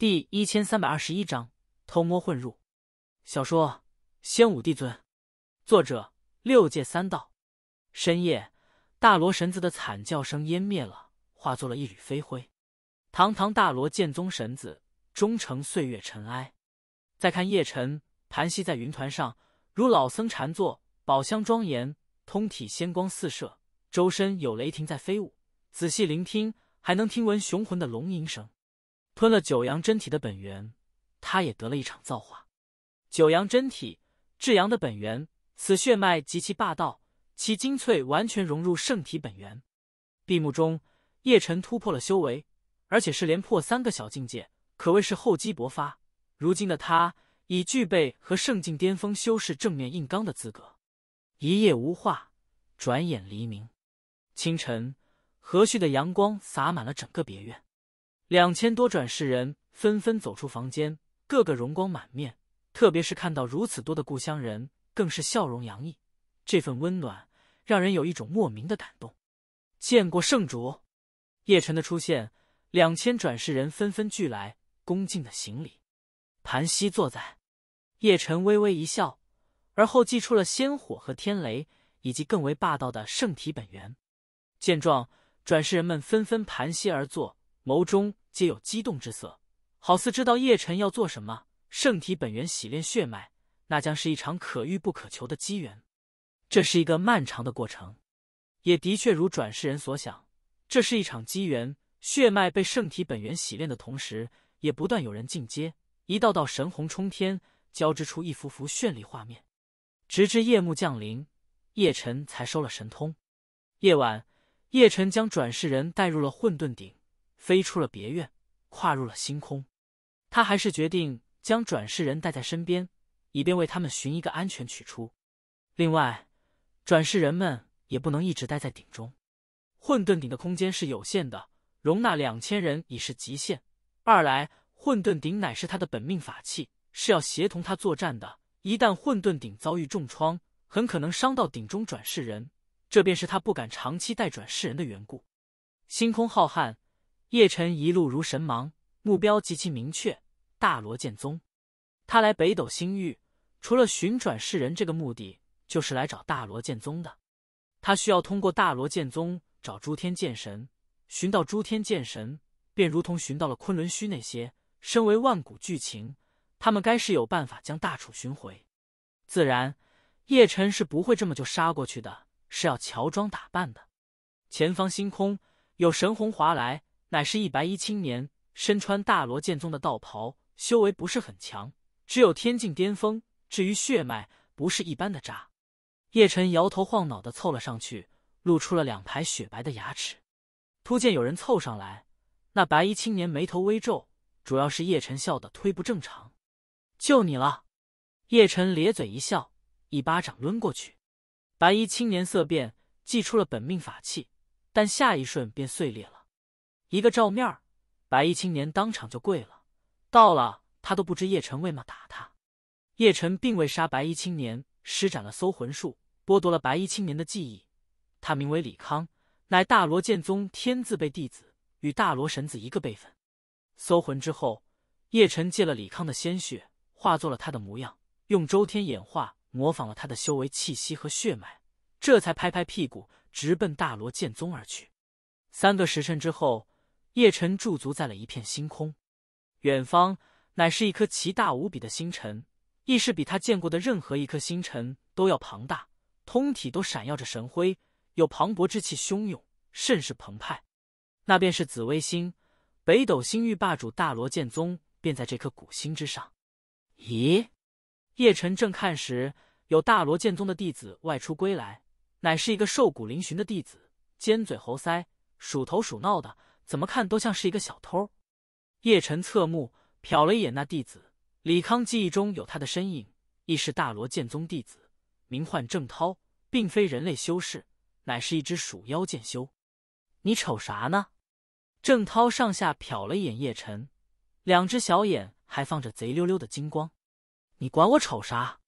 第一千三百二十一章偷摸混入。小说《仙武帝尊》，作者六界三道。深夜，大罗神子的惨叫声湮灭了，化作了一缕飞灰。堂堂大罗剑宗神子，终成岁月尘埃。再看叶晨，盘膝在云团上，如老僧禅坐，宝箱庄严，通体仙光四射，周身有雷霆在飞舞。仔细聆听，还能听闻雄浑的龙吟声。吞了九阳真体的本源，他也得了一场造化。九阳真体，至阳的本源，此血脉极其霸道，其精粹完全融入圣体本源。闭目中，叶辰突破了修为，而且是连破三个小境界，可谓是厚积薄发。如今的他，已具备和圣境巅峰修士正面硬刚的资格。一夜无话，转眼黎明。清晨，和煦的阳光洒满了整个别院。两千多转世人纷纷走出房间，个个容光满面。特别是看到如此多的故乡人，更是笑容洋溢。这份温暖让人有一种莫名的感动。见过圣主，叶辰的出现，两千转世人纷纷聚来，恭敬的行礼，盘膝坐在。叶辰微微一笑，而后祭出了仙火和天雷，以及更为霸道的圣体本源。见状，转世人们纷纷盘膝而坐，眸中。皆有激动之色，好似知道叶辰要做什么。圣体本源洗炼血脉，那将是一场可遇不可求的机缘。这是一个漫长的过程，也的确如转世人所想，这是一场机缘。血脉被圣体本源洗炼的同时，也不断有人进阶，一道道神虹冲天，交织出一幅幅绚丽画面。直至夜幕降临，叶辰才收了神通。夜晚，叶辰将转世人带入了混沌顶。飞出了别院，跨入了星空。他还是决定将转世人带在身边，以便为他们寻一个安全取出。另外，转世人们也不能一直待在鼎中。混沌鼎的空间是有限的，容纳两千人已是极限。二来，混沌鼎乃是他的本命法器，是要协同他作战的。一旦混沌鼎遭遇重创，很可能伤到鼎中转世人。这便是他不敢长期带转世人的缘故。星空浩瀚。叶辰一路如神芒，目标极其明确。大罗剑宗，他来北斗星域，除了寻转世人这个目的，就是来找大罗剑宗的。他需要通过大罗剑宗找诸天剑神，寻到诸天剑神，便如同寻到了昆仑虚那些身为万古巨擎，他们该是有办法将大楚寻回。自然，叶辰是不会这么就杀过去的，是要乔装打扮的。前方星空有神虹划来。乃是一白衣青年，身穿大罗剑宗的道袍，修为不是很强，只有天境巅峰。至于血脉，不是一般的渣。叶辰摇头晃脑的凑了上去，露出了两排雪白的牙齿。突见有人凑上来，那白衣青年眉头微皱，主要是叶辰笑的忒不正常。就你了，叶辰咧嘴一笑，一巴掌抡过去。白衣青年色变，祭出了本命法器，但下一瞬便碎裂了。一个照面白衣青年当场就跪了。到了，他都不知叶辰为嘛打他。叶辰并未杀白衣青年，施展了搜魂术，剥夺了白衣青年的记忆。他名为李康，乃大罗剑宗天字辈弟子，与大罗神子一个辈分。搜魂之后，叶晨借了李康的鲜血，化作了他的模样，用周天演化模仿了他的修为、气息和血脉，这才拍拍屁股，直奔大罗剑宗而去。三个时辰之后。叶辰驻足在了一片星空，远方乃是一颗奇大无比的星辰，亦是比他见过的任何一颗星辰都要庞大，通体都闪耀着神辉，有磅礴之气汹涌，甚是澎湃。那便是紫微星，北斗星域霸主大罗剑宗便在这颗古星之上。咦，叶辰正看时，有大罗剑宗的弟子外出归来，乃是一个瘦骨嶙峋的弟子，尖嘴猴腮，鼠头鼠脑的。怎么看都像是一个小偷。叶晨侧目瞟了一眼那弟子李康，记忆中有他的身影，亦是大罗剑宗弟子，名唤郑涛，并非人类修士，乃是一只鼠妖剑修。你瞅啥呢？郑涛上下瞟了一眼叶晨，两只小眼还放着贼溜溜的金光。你管我瞅啥？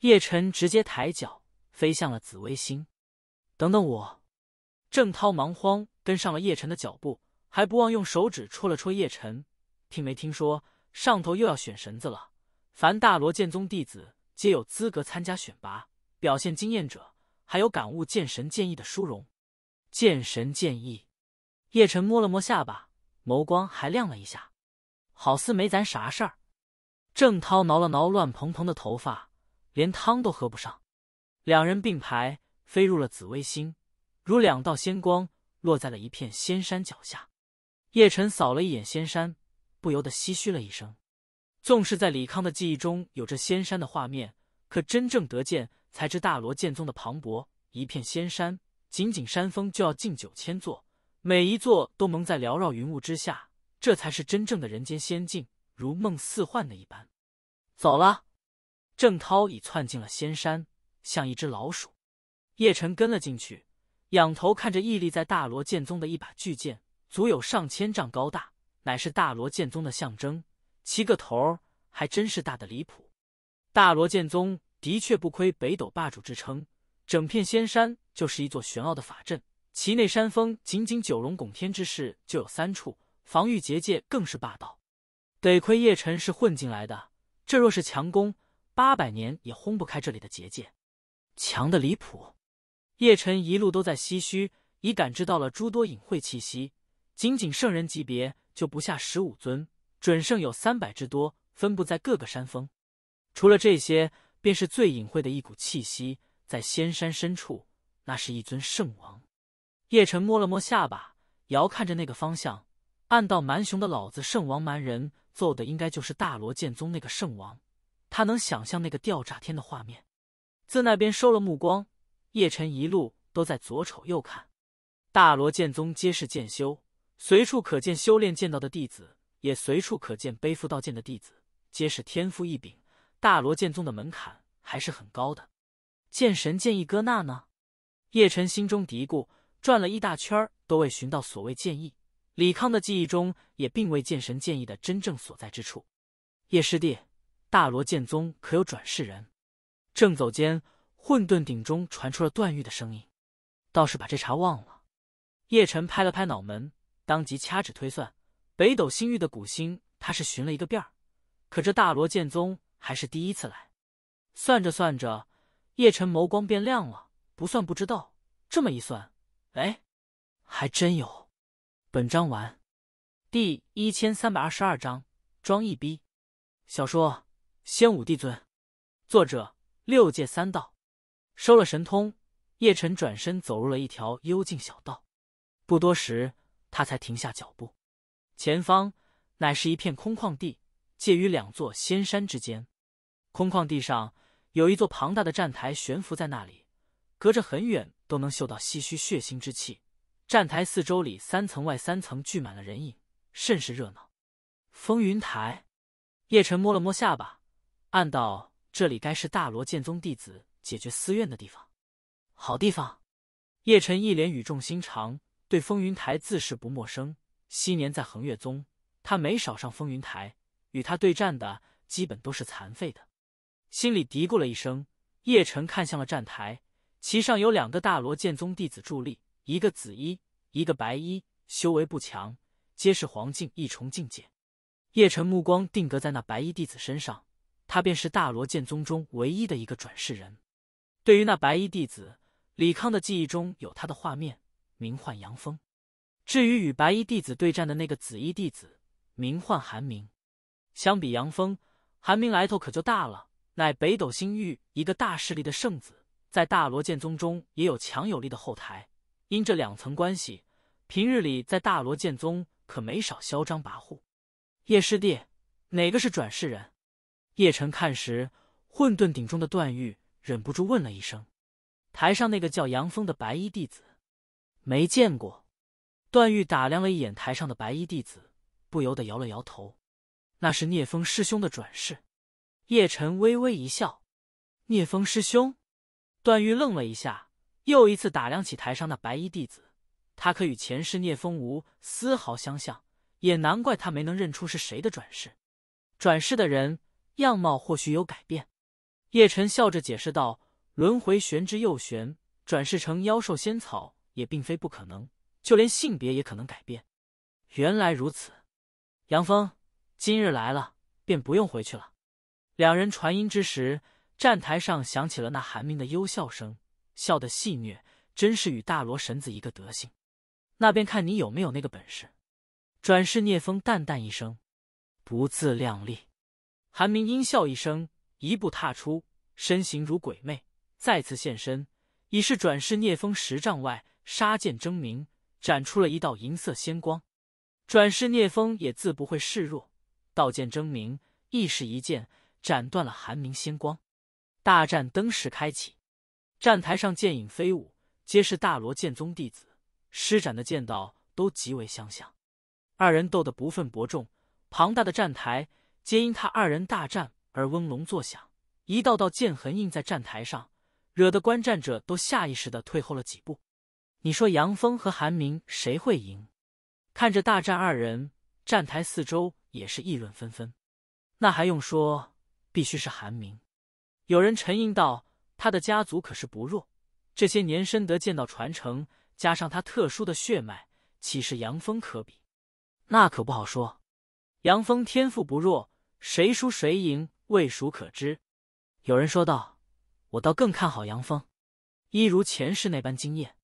叶晨直接抬脚飞向了紫微星。等等我！郑涛忙慌跟上了叶晨的脚步。还不忘用手指戳了戳叶辰，听没听说上头又要选神子了？凡大罗剑宗弟子皆有资格参加选拔，表现惊艳者还有感悟剑神剑意的殊荣。剑神剑意，叶辰摸了摸下巴，眸光还亮了一下，好似没咱啥事儿。郑涛挠了挠乱蓬蓬的头发，连汤都喝不上。两人并排飞入了紫微星，如两道仙光，落在了一片仙山脚下。叶辰扫了一眼仙山，不由得唏嘘了一声。纵是在李康的记忆中有着仙山的画面，可真正得见，才知大罗剑宗的磅礴。一片仙山，仅仅山峰就要近九千座，每一座都蒙在缭绕云雾之下。这才是真正的人间仙境，如梦似幻的一般。走了，郑涛已窜进了仙山，像一只老鼠。叶辰跟了进去，仰头看着屹立在大罗剑宗的一把巨剑。足有上千丈高大，乃是大罗剑宗的象征。其个头儿还真是大的离谱。大罗剑宗的确不亏北斗霸主之称，整片仙山就是一座玄奥的法阵。其内山峰仅仅九龙拱天之势就有三处，防御结界更是霸道。得亏叶辰是混进来的，这若是强攻，八百年也轰不开这里的结界，强的离谱。叶辰一路都在唏嘘，已感知到了诸多隐晦气息。仅仅圣人级别就不下十五尊，准圣有三百之多，分布在各个山峰。除了这些，便是最隐晦的一股气息，在仙山深处，那是一尊圣王。叶辰摸了摸下巴，遥看着那个方向，暗道：“蛮雄的老子圣王蛮人揍的，应该就是大罗剑宗那个圣王。他能想象那个吊炸天的画面。”自那边收了目光，叶辰一路都在左瞅右看，大罗剑宗皆是剑修。随处可见修炼剑道的弟子，也随处可见背负道剑的弟子，皆是天赋异禀。大罗剑宗的门槛还是很高的。剑神剑意哥那呢？叶辰心中嘀咕，转了一大圈儿都未寻到所谓剑意。李康的记忆中也并未剑神剑意的真正所在之处。叶师弟，大罗剑宗可有转世人？正走间，混沌顶中传出了段誉的声音：“倒是把这茬忘了。”叶辰拍了拍脑门。当即掐指推算，北斗星域的古星他是寻了一个遍儿，可这大罗剑宗还是第一次来。算着算着，叶辰眸光变亮了。不算不知道，这么一算，哎，还真有。本章完，第一千三百二十二章装一逼。小说《仙武帝尊》，作者六界三道。收了神通，叶辰转身走入了一条幽静小道。不多时。他才停下脚步，前方乃是一片空旷地，介于两座仙山之间。空旷地上有一座庞大的站台悬浮在那里，隔着很远都能嗅到唏嘘血腥之气。站台四周里三层外三层聚满了人影，甚是热闹。风云台，叶辰摸了摸下巴，暗道这里该是大罗剑宗弟子解决私怨的地方。好地方，叶辰一脸语重心长。对风云台自是不陌生，昔年在恒月宗，他没少上风云台，与他对战的，基本都是残废的。心里嘀咕了一声，叶辰看向了站台，其上有两个大罗剑宗弟子伫立，一个紫衣，一个白衣，修为不强，皆是黄境一重境界。叶辰目光定格在那白衣弟子身上，他便是大罗剑宗中唯一的一个转世人。对于那白衣弟子，李康的记忆中有他的画面。名唤杨峰，至于与白衣弟子对战的那个紫衣弟子，名唤韩明。相比杨峰，韩明来头可就大了，乃北斗星域一个大势力的圣子，在大罗剑宗中也有强有力的后台。因这两层关系，平日里在大罗剑宗可没少嚣张跋扈。叶师弟，哪个是转世人？叶晨看时，混沌鼎中的段誉忍不住问了一声：“台上那个叫杨峰的白衣弟子。”没见过，段誉打量了一眼台上的白衣弟子，不由得摇了摇头。那是聂风师兄的转世。叶辰微微一笑。聂风师兄，段誉愣了一下，又一次打量起台上那白衣弟子。他可与前世聂风无丝毫相像，也难怪他没能认出是谁的转世。转世的人样貌或许有改变，叶辰笑着解释道：“轮回玄之又玄，转世成妖兽仙草。”也并非不可能，就连性别也可能改变。原来如此，杨峰今日来了，便不用回去了。两人传音之时，站台上响起了那韩明的幽笑声，笑得戏谑，真是与大罗神子一个德性。那便看你有没有那个本事。转世聂风淡淡一声：“不自量力。”韩明阴笑一声，一步踏出，身形如鬼魅，再次现身，已是转世聂风十丈外。杀剑争鸣，斩出了一道银色仙光。转世聂风也自不会示弱，道剑争鸣亦是一剑斩断了寒明仙光。大战登时开启，战台上剑影飞舞，皆是大罗剑宗弟子施展的剑道都极为相像。二人斗得不分伯仲，庞大的战台皆因他二人大战而嗡隆作响，一道道剑痕印在战台上，惹得观战者都下意识的退后了几步。你说杨峰和韩明谁会赢？看着大战二人，站台四周也是议论纷纷。那还用说，必须是韩明。有人沉吟道：“他的家族可是不弱，这些年深得剑道传承，加上他特殊的血脉，岂是杨峰可比？”那可不好说。杨峰天赋不弱，谁输谁赢未孰可知。有人说道：“我倒更看好杨峰，一如前世那般惊艳。”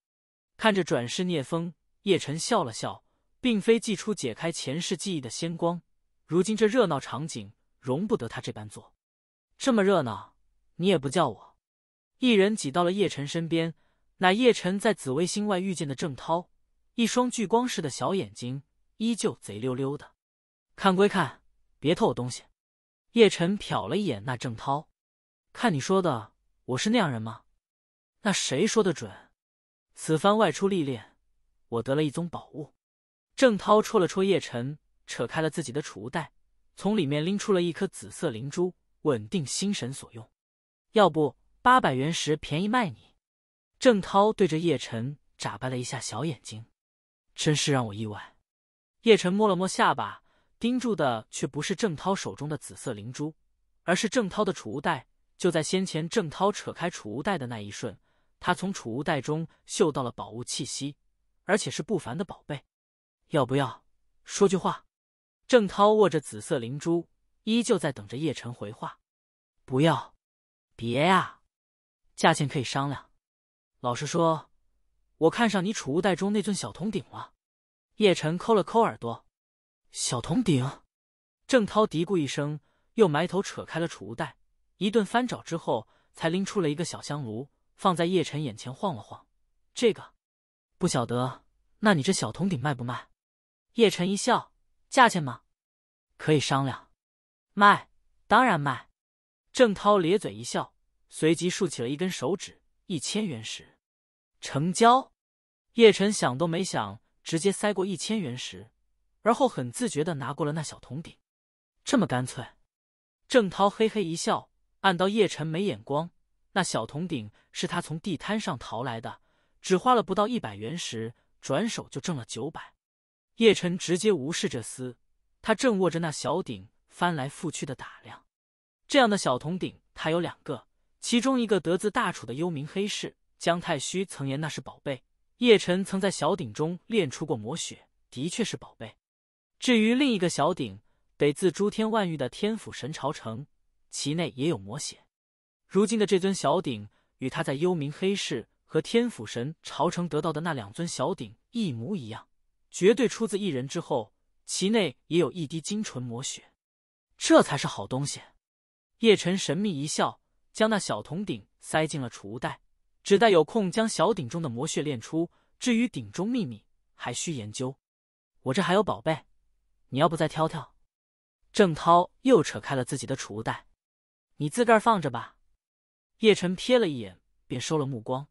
看着转世聂风，叶晨笑了笑，并非祭出解开前世记忆的仙光。如今这热闹场景，容不得他这般做。这么热闹，你也不叫我？一人挤到了叶晨身边，乃叶晨在紫微星外遇见的郑涛，一双聚光似的小眼睛，依旧贼溜溜的。看归看，别偷我东西。叶晨瞟了一眼那郑涛，看你说的，我是那样人吗？那谁说的准？此番外出历练，我得了一宗宝物。郑涛戳了戳叶辰，扯开了自己的储物袋，从里面拎出了一颗紫色灵珠，稳定心神所用。要不八百元石便宜卖你？郑涛对着叶辰眨巴了一下小眼睛，真是让我意外。叶辰摸了摸下巴，盯住的却不是郑涛手中的紫色灵珠，而是郑涛的储物袋。就在先前，郑涛扯开储物袋的那一瞬。他从储物袋中嗅到了宝物气息，而且是不凡的宝贝。要不要说句话？郑涛握着紫色灵珠，依旧在等着叶晨回话。不要，别呀，价钱可以商量。老实说，我看上你储物袋中那尊小铜鼎了。叶晨抠了抠耳朵，小铜鼎。郑涛嘀咕一声，又埋头扯开了储物袋，一顿翻找之后，才拎出了一个小香炉。放在叶辰眼前晃了晃，这个，不晓得，那你这小铜鼎卖不卖？叶辰一笑，价钱吗？可以商量，卖，当然卖。郑涛咧嘴一笑，随即竖起了一根手指，一千元石，成交。叶辰想都没想，直接塞过一千元石，而后很自觉的拿过了那小铜鼎。这么干脆？郑涛嘿嘿一笑，暗道叶辰没眼光。那小铜鼎是他从地摊上淘来的，只花了不到一百元，时转手就挣了九百。叶辰直接无视这厮，他正握着那小鼎翻来覆去的打量。这样的小铜鼎他有两个，其中一个得自大楚的幽冥黑市，姜太虚曾言那是宝贝。叶辰曾在小鼎中炼出过魔血，的确是宝贝。至于另一个小鼎，得自诸天万域的天府神朝城，其内也有魔血。如今的这尊小鼎与他在幽冥黑市和天府神朝城得到的那两尊小鼎一模一样，绝对出自一人。之后其内也有一滴精纯魔血，这才是好东西。叶辰神秘一笑，将那小铜鼎塞进了储物袋，只待有空将小鼎中的魔血炼出。至于鼎中秘密，还需研究。我这还有宝贝，你要不再挑挑？郑涛又扯开了自己的储物袋，你自个儿放着吧。叶晨瞥了一眼，便收了目光。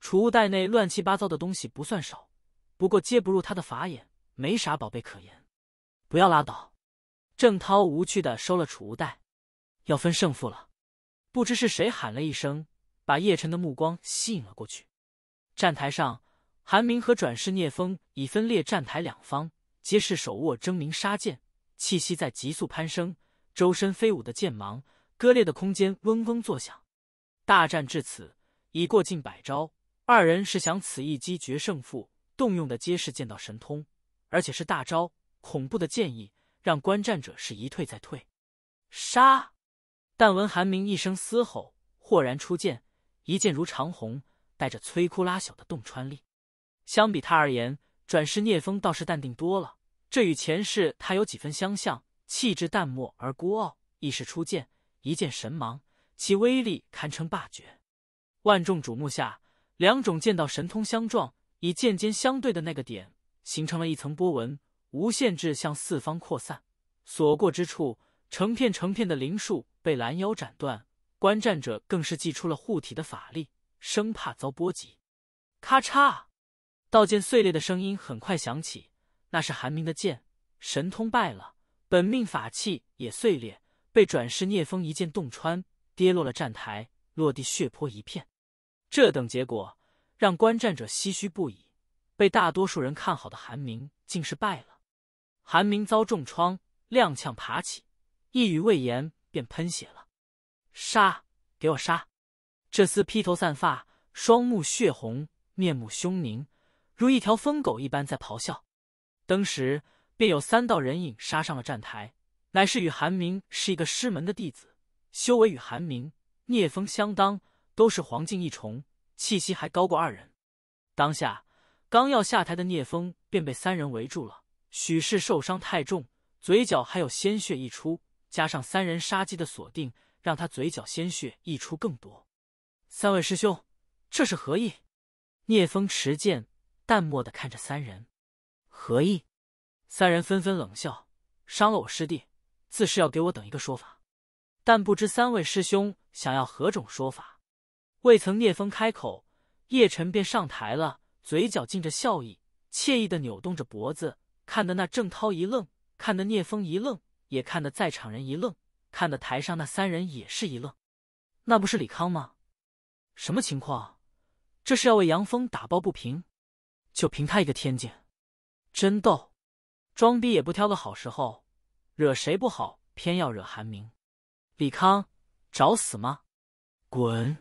储物袋内乱七八糟的东西不算少，不过接不入他的法眼，没啥宝贝可言。不要拉倒。郑涛无趣的收了储物袋，要分胜负了。不知是谁喊了一声，把叶晨的目光吸引了过去。站台上，韩明和转世聂风已分列站台两方，皆是手握狰狞杀剑，气息在急速攀升，周身飞舞的剑芒割裂的空间嗡嗡作响。大战至此，已过近百招。二人是想此一击决胜负，动用的皆是剑道神通，而且是大招，恐怖的剑意让观战者是一退再退。杀！但闻韩明一声嘶吼，豁然出剑，一剑如长虹，带着摧枯拉朽的洞穿力。相比他而言，转世聂风倒是淡定多了。这与前世他有几分相像，气质淡漠而孤傲，一时出剑，一剑神芒。其威力堪称霸绝，万众瞩目下，两种剑道神通相撞，以剑尖相对的那个点形成了一层波纹，无限制向四方扩散。所过之处，成片成片的灵树被拦腰斩断。观战者更是祭出了护体的法力，生怕遭波及。咔嚓，道剑碎裂的声音很快响起，那是寒冰的剑神通败了，本命法器也碎裂，被转世聂风一剑洞穿。跌落了站台，落地血泊一片。这等结果让观战者唏嘘不已。被大多数人看好的韩明竟是败了。韩明遭重创，踉跄爬起，一语未言便喷血了。杀！给我杀！这厮披头散发，双目血红，面目凶狞，如一条疯狗一般在咆哮。当时便有三道人影杀上了站台，乃是与韩明是一个师门的弟子。修为与寒明、聂风相当，都是黄境一重，气息还高过二人。当下刚要下台的聂风便被三人围住了。许氏受伤太重，嘴角还有鲜血溢出，加上三人杀机的锁定，让他嘴角鲜血溢出更多。三位师兄，这是何意？聂风持剑，淡漠的看着三人。何意？三人纷纷冷笑，伤了我师弟，自是要给我等一个说法。但不知三位师兄想要何种说法，未曾聂风开口，叶辰便上台了，嘴角尽着笑意，惬意的扭动着脖子，看的那郑涛一愣，看的聂风一愣，也看的在场人一愣，看的台上那三人也是一愣，那不是李康吗？什么情况？这是要为杨峰打抱不平？就凭他一个天津，真逗，装逼也不挑个好时候，惹谁不好，偏要惹韩明。李康，找死吗？滚！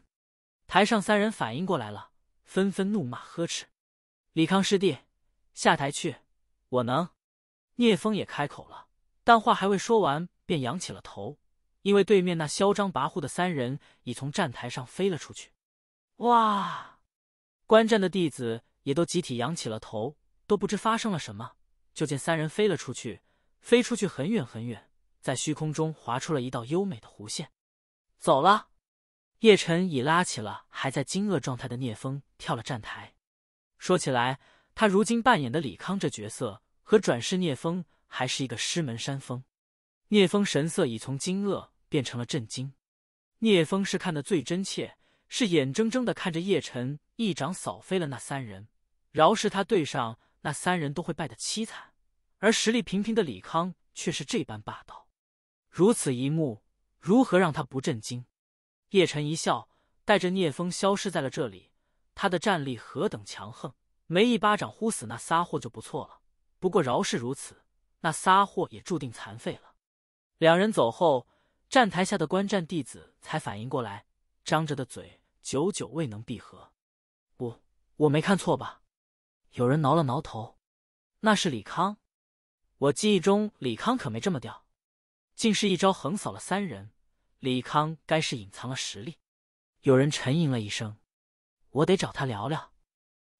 台上三人反应过来了，纷纷怒骂呵斥：“李康师弟，下台去！”我能。聂风也开口了，但话还未说完，便仰起了头，因为对面那嚣张跋扈的三人已从站台上飞了出去。哇！观战的弟子也都集体仰起了头，都不知发生了什么，就见三人飞了出去，飞出去很远很远。在虚空中划出了一道优美的弧线，走了。叶晨已拉起了还在惊愕状态的聂风，跳了站台。说起来，他如今扮演的李康这角色和转世聂风还是一个师门山峰。聂风神色已从惊愕变成了震惊。聂风是看得最真切，是眼睁睁的看着叶晨一掌扫飞了那三人。饶是他对上那三人，都会败得凄惨。而实力平平的李康却是这般霸道。如此一幕，如何让他不震惊？叶辰一笑，带着聂风消失在了这里。他的战力何等强横，没一巴掌呼死那仨货就不错了。不过饶是如此，那仨货也注定残废了。两人走后，站台下的观战弟子才反应过来，张着的嘴久久未能闭合。我我没看错吧？有人挠了挠头。那是李康，我记忆中李康可没这么吊。竟是一招横扫了三人，李康该是隐藏了实力。有人沉吟了一声：“我得找他聊聊。”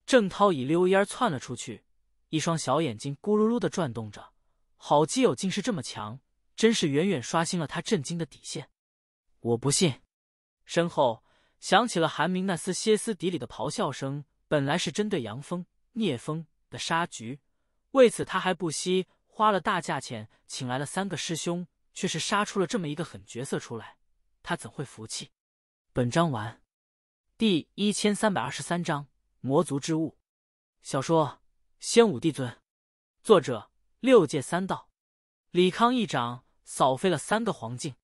郑涛一溜烟儿窜了出去，一双小眼睛咕噜噜的转动着。好基友竟是这么强，真是远远刷新了他震惊的底线。我不信。身后响起了韩明那丝歇斯底里的咆哮声，本来是针对杨峰、聂风的杀局，为此他还不惜花了大价钱请来了三个师兄。却是杀出了这么一个狠角色出来，他怎会服气？本章完，第一千三百二十三章魔族之物。小说《仙武帝尊》，作者：六界三道。李康一掌扫飞了三个黄镜。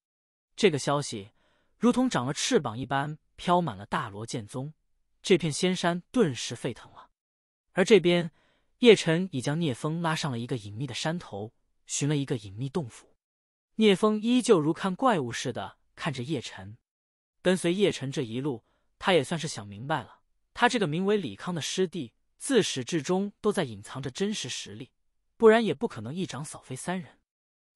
这个消息如同长了翅膀一般，飘满了大罗剑宗这片仙山，顿时沸腾了。而这边，叶辰已将聂风拉上了一个隐秘的山头，寻了一个隐秘洞府。聂风依旧如看怪物似的看着叶辰，跟随叶辰这一路，他也算是想明白了，他这个名为李康的师弟，自始至终都在隐藏着真实实力，不然也不可能一掌扫飞三人。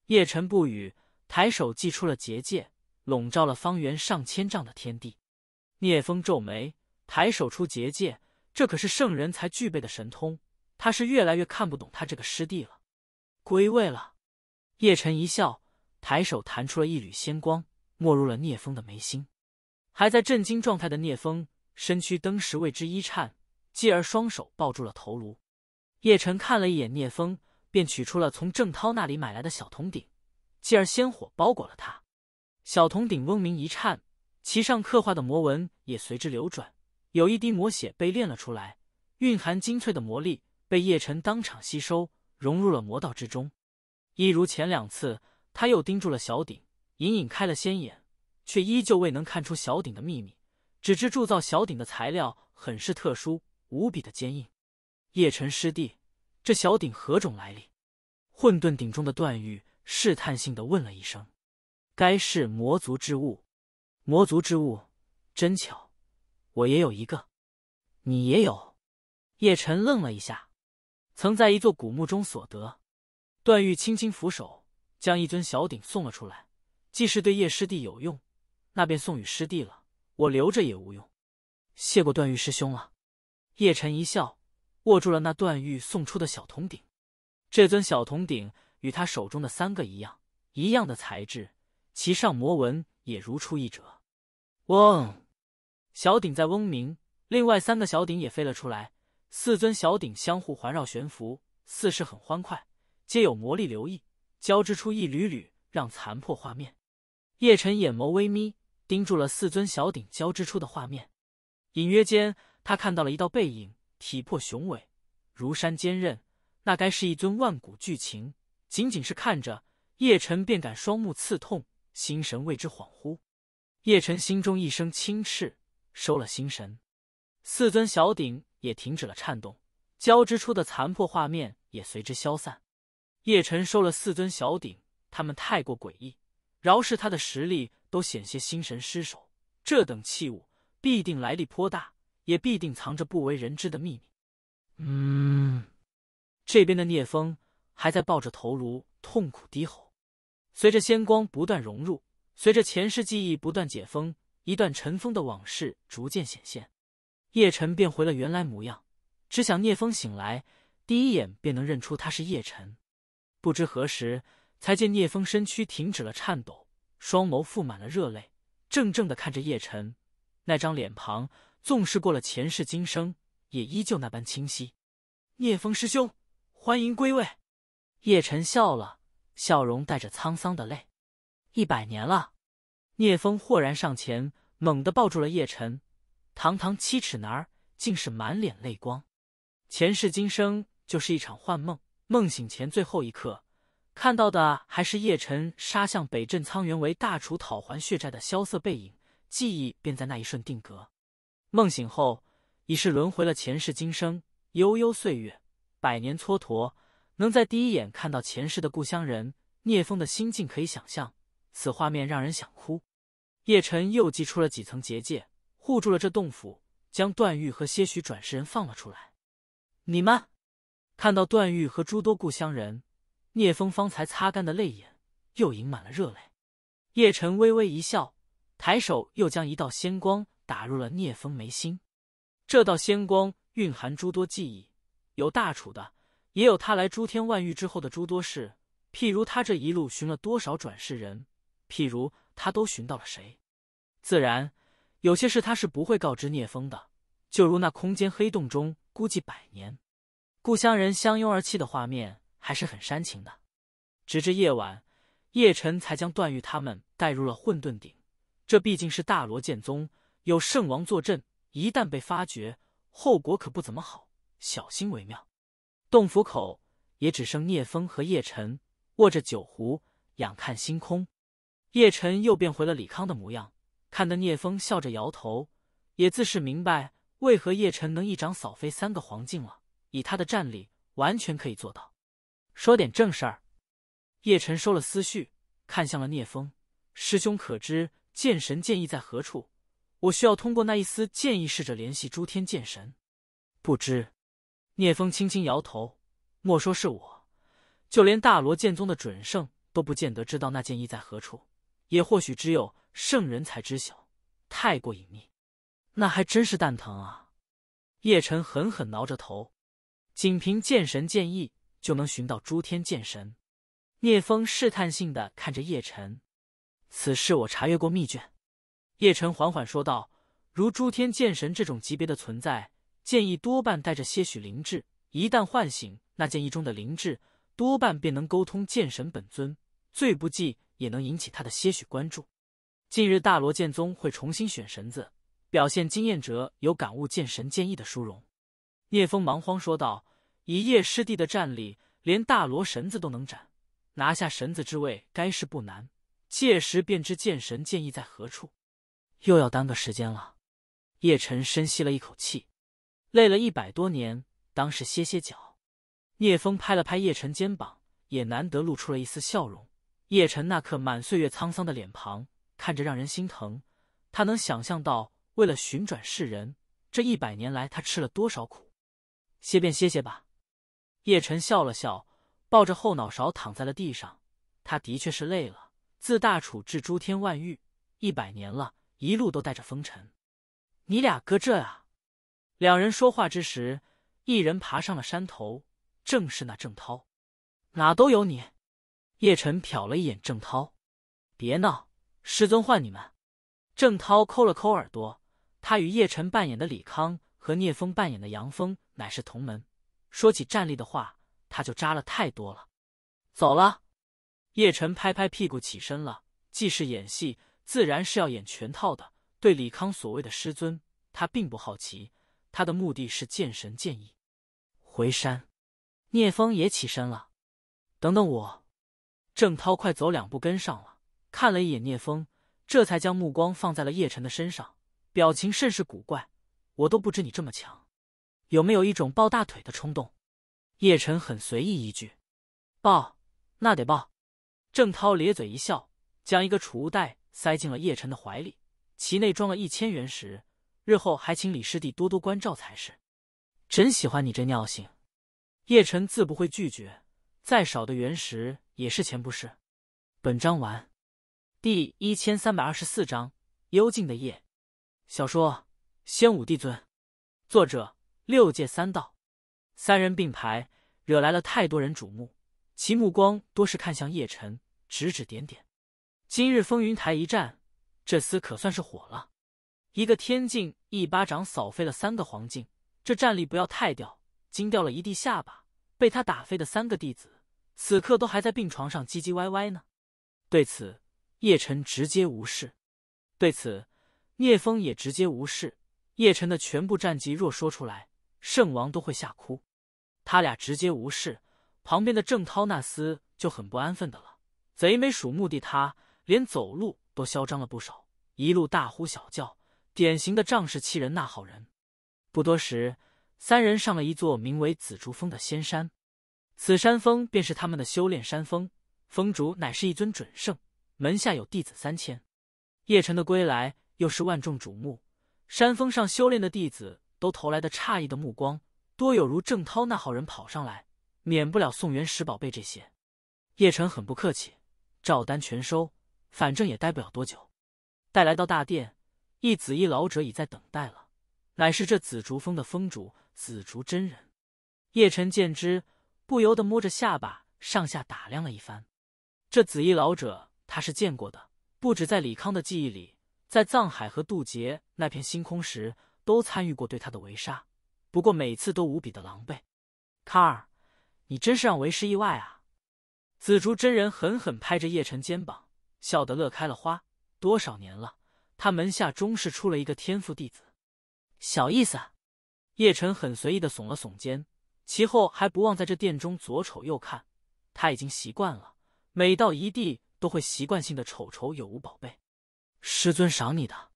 叶辰不语，抬手祭出了结界，笼罩了方圆上千丈的天地。聂风皱眉，抬手出结界，这可是圣人才具备的神通，他是越来越看不懂他这个师弟了。归位了，叶辰一笑。抬手弹出了一缕仙光，没入了聂风的眉心。还在震惊状态的聂风身躯登时为之一颤，继而双手抱住了头颅。叶晨看了一眼聂风，便取出了从郑涛那里买来的小铜鼎，继而仙火包裹了它。小铜鼎嗡鸣一颤，其上刻画的魔纹也随之流转，有一滴魔血被炼了出来，蕴含精粹的魔力被叶晨当场吸收，融入了魔道之中，一如前两次。他又盯住了小鼎，隐隐开了仙眼，却依旧未能看出小鼎的秘密，只知铸造小鼎的材料很是特殊，无比的坚硬。叶辰师弟，这小鼎何种来历？混沌鼎中的段誉试探性的问了一声：“该是魔族之物。”魔族之物，真巧，我也有一个，你也有。叶辰愣了一下，曾在一座古墓中所得。段誉轻轻扶手。将一尊小鼎送了出来，既是对叶师弟有用，那便送与师弟了。我留着也无用，谢过段誉师兄了。叶辰一笑，握住了那段誉送出的小铜鼎。这尊小铜鼎与他手中的三个一样，一样的材质，其上魔纹也如出一辙。嗡，小鼎在嗡鸣，另外三个小鼎也飞了出来，四尊小鼎相互环绕悬浮，似是很欢快，皆有魔力流溢。交织出一缕缕让残破画面。叶辰眼眸微眯，盯住了四尊小鼎交织出的画面。隐约间，他看到了一道背影，体魄雄伟，如山坚韧。那该是一尊万古巨禽。仅仅是看着，叶辰，便感双目刺痛，心神为之恍惚。叶辰心中一声轻斥，收了心神。四尊小鼎也停止了颤动，交织出的残破画面也随之消散。叶辰收了四尊小鼎，他们太过诡异，饶是他的实力，都险些心神失守。这等器物必定来历颇大，也必定藏着不为人知的秘密。嗯，这边的聂风还在抱着头颅痛苦低吼。随着仙光不断融入，随着前世记忆不断解封，一段尘封的往事逐渐显现。叶辰变回了原来模样，只想聂风醒来第一眼便能认出他是叶辰。不知何时，才见聂风身躯停止了颤抖，双眸覆满了热泪，怔怔的看着叶晨。那张脸庞，纵是过了前世今生，也依旧那般清晰。聂风师兄，欢迎归位。叶晨笑了，笑容带着沧桑的泪。一百年了。聂风豁然上前，猛地抱住了叶晨。堂堂七尺男儿，竟是满脸泪光。前世今生，就是一场幻梦。梦醒前最后一刻，看到的还是叶晨杀向北镇苍原为大楚讨还血债的萧瑟背影，记忆便在那一瞬定格。梦醒后，已是轮回了前世今生，悠悠岁月，百年蹉跎，能在第一眼看到前世的故乡人，聂风的心境可以想象，此画面让人想哭。叶晨又祭出了几层结界，护住了这洞府，将段誉和些许转世人放了出来。你们。看到段誉和诸多故乡人，聂风方才擦干的泪眼又盈满了热泪。叶辰微微一笑，抬手又将一道仙光打入了聂风眉心。这道仙光蕴含诸多记忆，有大楚的，也有他来诸天万域之后的诸多事，譬如他这一路寻了多少转世人，譬如他都寻到了谁。自然，有些事他是不会告知聂风的，就如那空间黑洞中，估计百年。故乡人相拥而泣的画面还是很煽情的。直至夜晚，叶辰才将段誉他们带入了混沌顶。这毕竟是大罗剑宗，有圣王坐镇，一旦被发觉，后果可不怎么好，小心为妙。洞府口也只剩聂风和叶辰握着酒壶，仰看星空。叶辰又变回了李康的模样，看得聂风笑着摇头，也自是明白为何叶辰能一掌扫飞三个黄镜了。以他的战力，完全可以做到。说点正事儿。叶辰收了思绪，看向了聂风师兄：“可知剑神剑意在何处？我需要通过那一丝剑意，试着联系诸天剑神。”不知。聂风轻轻摇头：“莫说是我，就连大罗剑宗的准圣都不见得知道那剑意在何处，也或许只有圣人才知晓。太过隐秘，那还真是蛋疼啊！”叶辰狠狠挠着头。仅凭剑神剑意就能寻到诸天剑神，聂风试探性的看着叶辰，此事我查阅过密卷，叶辰缓缓说道：“如诸天剑神这种级别的存在，剑意多半带着些许灵智，一旦唤醒，那剑意中的灵智多半便能沟通剑神本尊，最不济也能引起他的些许关注。近日大罗剑宗会重新选神子，表现经验者有感悟剑神剑意的殊荣。”聂风忙慌说道：“以叶师弟的战力，连大罗神子都能斩，拿下神子之位，该是不难。届时便知剑神剑意在何处，又要耽搁时间了。”叶晨深吸了一口气，累了一百多年，当是歇歇脚。聂风拍了拍叶晨肩膀，也难得露出了一丝笑容。叶晨那刻满岁月沧桑的脸庞，看着让人心疼。他能想象到，为了寻转世人，这一百年来他吃了多少苦。歇便歇歇吧，叶晨笑了笑，抱着后脑勺躺在了地上。他的确是累了，自大楚至诸天万域，一百年了，一路都带着风尘。你俩搁这啊？两人说话之时，一人爬上了山头，正是那郑涛。哪都有你。叶晨瞟了一眼郑涛，别闹，师尊唤你们。郑涛抠了抠耳朵，他与叶晨扮演的李康和聂风扮演的杨峰。乃是同门，说起战力的话，他就扎了太多了。走了，叶晨拍拍屁股起身了。既是演戏，自然是要演全套的。对李康所谓的师尊，他并不好奇。他的目的是剑神剑意。回山，聂风也起身了。等等我，郑涛快走两步跟上了，看了一眼聂风，这才将目光放在了叶晨的身上，表情甚是古怪。我都不知你这么强。有没有一种抱大腿的冲动？叶晨很随意一句：“抱，那得抱。”郑涛咧嘴一笑，将一个储物袋塞进了叶晨的怀里，其内装了一千元石。日后还请李师弟多多关照才是。真喜欢你这尿性。叶晨自不会拒绝，再少的原石也是钱不是？本章完。第一千三百二十四章幽静的夜。小说《仙武帝尊》，作者。六界三道，三人并排，惹来了太多人瞩目。其目光多是看向叶辰，指指点点。今日风云台一战，这厮可算是火了。一个天境一巴掌扫飞了三个黄境，这战力不要太吊，惊掉了一地下巴。被他打飞的三个弟子，此刻都还在病床上唧唧歪歪呢。对此，叶辰直接无视。对此，聂风也直接无视。叶辰的全部战绩若说出来。圣王都会吓哭，他俩直接无视。旁边的郑涛那厮就很不安分的了，贼眉鼠目的他，连走路都嚣张了不少，一路大呼小叫，典型的仗势欺人那号人。不多时，三人上了一座名为紫竹峰的仙山，此山峰便是他们的修炼山峰，峰主乃是一尊准圣，门下有弟子三千。叶辰的归来又是万众瞩目，山峰上修炼的弟子。都投来的诧异的目光，多有如郑涛那号人跑上来，免不了送原石宝贝这些。叶辰很不客气，照单全收，反正也待不了多久。待来到大殿，一紫衣老者已在等待了，乃是这紫竹峰的峰主紫竹真人。叶辰见之，不由得摸着下巴上下打量了一番。这紫衣老者他是见过的，不止在李康的记忆里，在藏海和渡劫那片星空时。都参与过对他的围杀，不过每次都无比的狼狈。卡尔，你真是让为师意外啊！紫竹真人狠狠拍着叶辰肩膀，笑得乐开了花。多少年了，他门下终是出了一个天赋弟子，小意思。叶辰很随意的耸了耸肩，其后还不忘在这殿中左瞅右看。他已经习惯了，每到一地都会习惯性的瞅瞅有无宝贝。师尊赏你的，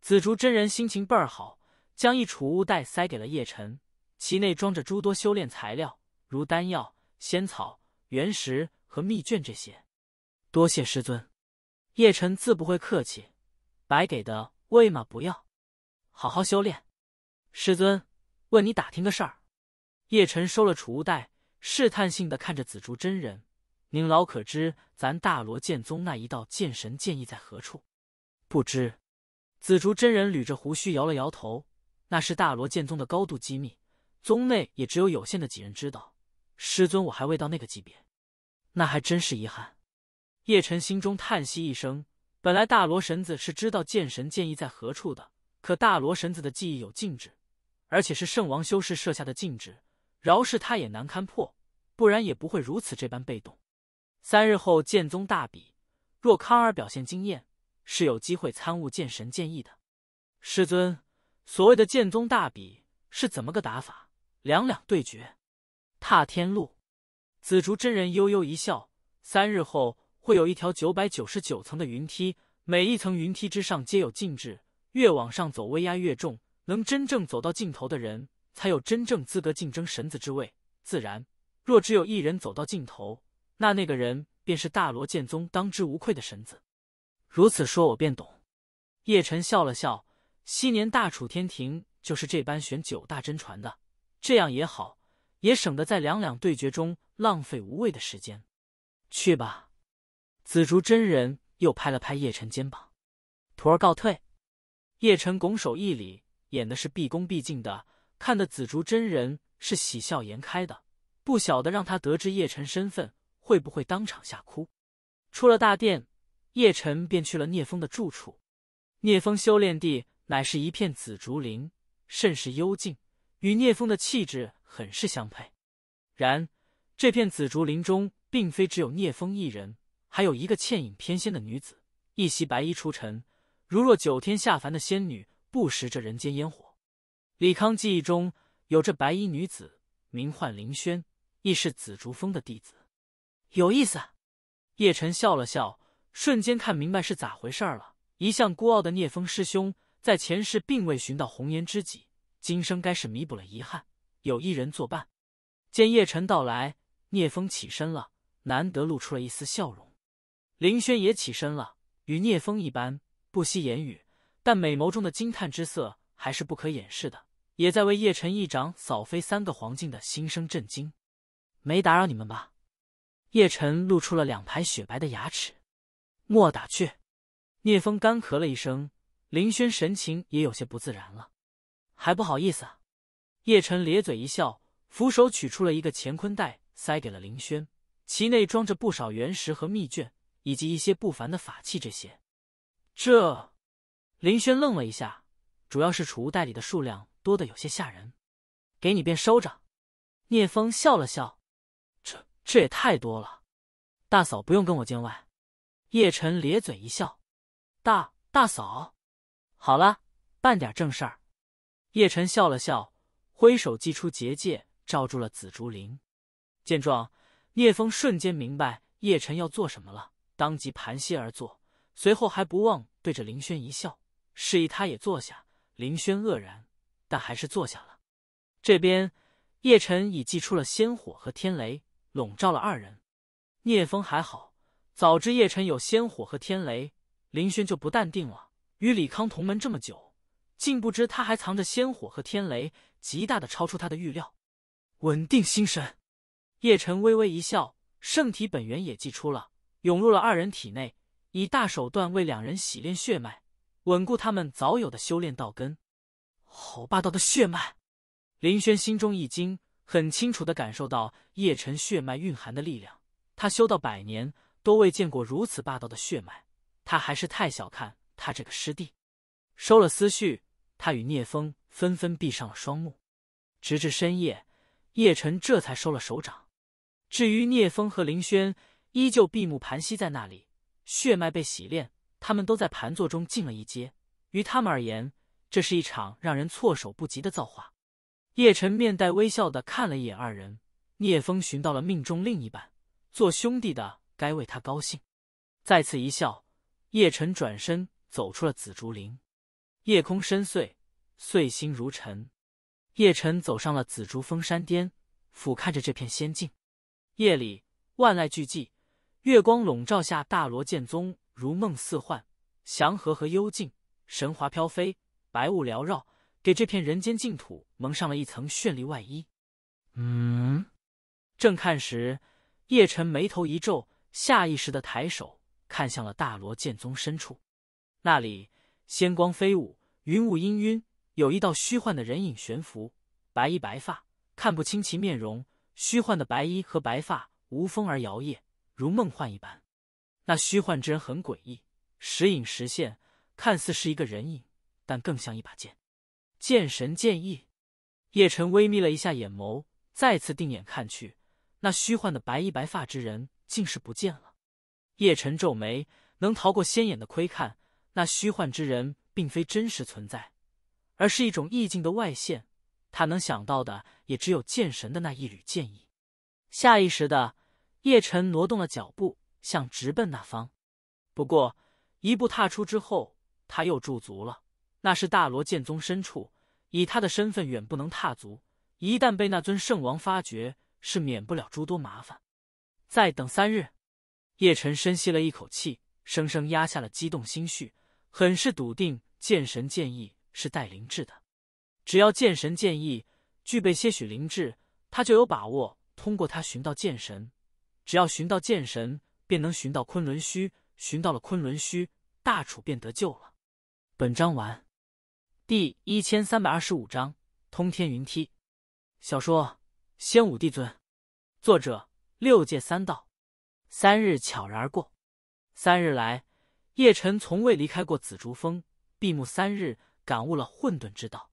紫竹真人心情倍儿好。将一储物袋塞给了叶辰，其内装着诸多修炼材料，如丹药、仙草、原石和秘卷这些。多谢师尊，叶辰自不会客气，白给的为嘛不要？好好修炼。师尊，问你打听个事儿。叶辰收了储物袋，试探性的看着紫竹真人：“您老可知咱大罗剑宗那一道剑神剑意在何处？”“不知。”紫竹真人捋着胡须摇了摇头。那是大罗剑宗的高度机密，宗内也只有有限的几人知道。师尊，我还未到那个级别，那还真是遗憾。叶辰心中叹息一声。本来大罗神子是知道剑神剑意在何处的，可大罗神子的记忆有禁制，而且是圣王修士设下的禁制，饶是他也难堪破，不然也不会如此这般被动。三日后剑宗大比，若康儿表现惊艳，是有机会参悟剑神剑意的。师尊。所谓的剑宗大比是怎么个打法？两两对决，踏天路。紫竹真人悠悠一笑，三日后会有一条九百九十九层的云梯，每一层云梯之上皆有禁制，越往上走，威压越重。能真正走到尽头的人，才有真正资格竞争神子之位。自然，若只有一人走到尽头，那那个人便是大罗剑宗当之无愧的神子。如此说，我便懂。叶晨笑了笑。昔年大楚天庭就是这般选九大真传的，这样也好，也省得在两两对决中浪费无谓的时间。去吧。紫竹真人又拍了拍叶辰肩膀：“徒儿告退。”叶辰拱手一礼，演的是毕恭毕敬的，看得紫竹真人是喜笑颜开的。不晓得让他得知叶辰身份，会不会当场吓哭。出了大殿，叶辰便去了聂风的住处，聂风修炼地。乃是一片紫竹林，甚是幽静，与聂风的气质很是相配。然这片紫竹林中并非只有聂风一人，还有一个倩影翩跹的女子，一袭白衣出尘，如若九天下凡的仙女，不食这人间烟火。李康记忆中有着白衣女子，名唤林轩，亦是紫竹峰的弟子。有意思，叶晨笑了笑，瞬间看明白是咋回事了。一向孤傲的聂风师兄。在前世并未寻到红颜知己，今生该是弥补了遗憾，有一人作伴。见叶辰到来，聂风起身了，难得露出了一丝笑容。林轩也起身了，与聂风一般，不惜言语，但美眸中的惊叹之色还是不可掩饰的，也在为叶辰一掌扫飞三个黄境的心生震惊。没打扰你们吧？叶辰露出了两排雪白的牙齿。莫打趣。聂风干咳了一声。林轩神情也有些不自然了，还不好意思。啊。叶辰咧嘴一笑，扶手取出了一个乾坤袋，塞给了林轩，其内装着不少原石和秘卷，以及一些不凡的法器。这些，这林轩愣了一下，主要是储物袋里的数量多的有些吓人。给你便收着。聂风笑了笑，这这也太多了，大嫂不用跟我见外。叶辰咧嘴一笑，大大嫂。好了，办点正事儿。叶晨笑了笑，挥手祭出结界，罩住了紫竹林。见状，聂风瞬间明白叶晨要做什么了，当即盘膝而坐。随后还不忘对着林轩一笑，示意他也坐下。林轩愕然，但还是坐下了。这边，叶晨已祭出了仙火和天雷，笼罩了二人。聂风还好，早知叶晨有仙火和天雷，林轩就不淡定了。与李康同门这么久，竟不知他还藏着仙火和天雷，极大的超出他的预料。稳定心神，叶辰微微一笑，圣体本源也祭出了，涌入了二人体内，以大手段为两人洗练血脉，稳固他们早有的修炼道根。好霸道的血脉！林轩心中一惊，很清楚的感受到叶辰血脉蕴含的力量。他修道百年，都未见过如此霸道的血脉，他还是太小看。他这个师弟，收了思绪，他与聂风纷纷闭上了双目，直至深夜，叶辰这才收了手掌。至于聂风和林轩，依旧闭目盘膝在那里，血脉被洗练，他们都在盘坐中进了一阶。于他们而言，这是一场让人措手不及的造化。叶辰面带微笑的看了一眼二人，聂风寻到了命中另一半，做兄弟的该为他高兴。再次一笑，叶辰转身。走出了紫竹林，夜空深邃，碎星如尘。叶晨走上了紫竹峰山巅，俯瞰着这片仙境。夜里万籁俱寂，月光笼罩下，大罗剑宗如梦似幻，祥和和幽静，神华飘飞，白雾缭绕，给这片人间净土蒙上了一层绚丽外衣。嗯，正看时，叶晨眉头一皱，下意识的抬手看向了大罗剑宗深处。那里，仙光飞舞，云雾氤氲，有一道虚幻的人影悬浮，白衣白发，看不清其面容。虚幻的白衣和白发无风而摇曳，如梦幻一般。那虚幻之人很诡异，时隐时现，看似是一个人影，但更像一把剑。剑神剑意。叶辰微眯了一下眼眸，再次定眼看去，那虚幻的白衣白发之人竟是不见了。叶辰皱眉，能逃过仙眼的窥看。那虚幻之人并非真实存在，而是一种意境的外现。他能想到的也只有剑神的那一缕剑意。下意识的，叶辰挪动了脚步，向直奔那方。不过，一步踏出之后，他又驻足了。那是大罗剑宗深处，以他的身份远不能踏足。一旦被那尊圣王发觉，是免不了诸多麻烦。再等三日，叶辰深吸了一口气，生生压下了激动心绪。很是笃定，剑神剑意是带灵智的。只要剑神剑意具备些许灵智，他就有把握通过他寻到剑神。只要寻到剑神，便能寻到昆仑虚。寻到了昆仑虚，大楚便得救了。本章完。第一千三百二十五章：通天云梯。小说《仙武帝尊》，作者：六界三道。三日悄然而过。三日来。叶辰从未离开过紫竹峰，闭目三日，感悟了混沌之道。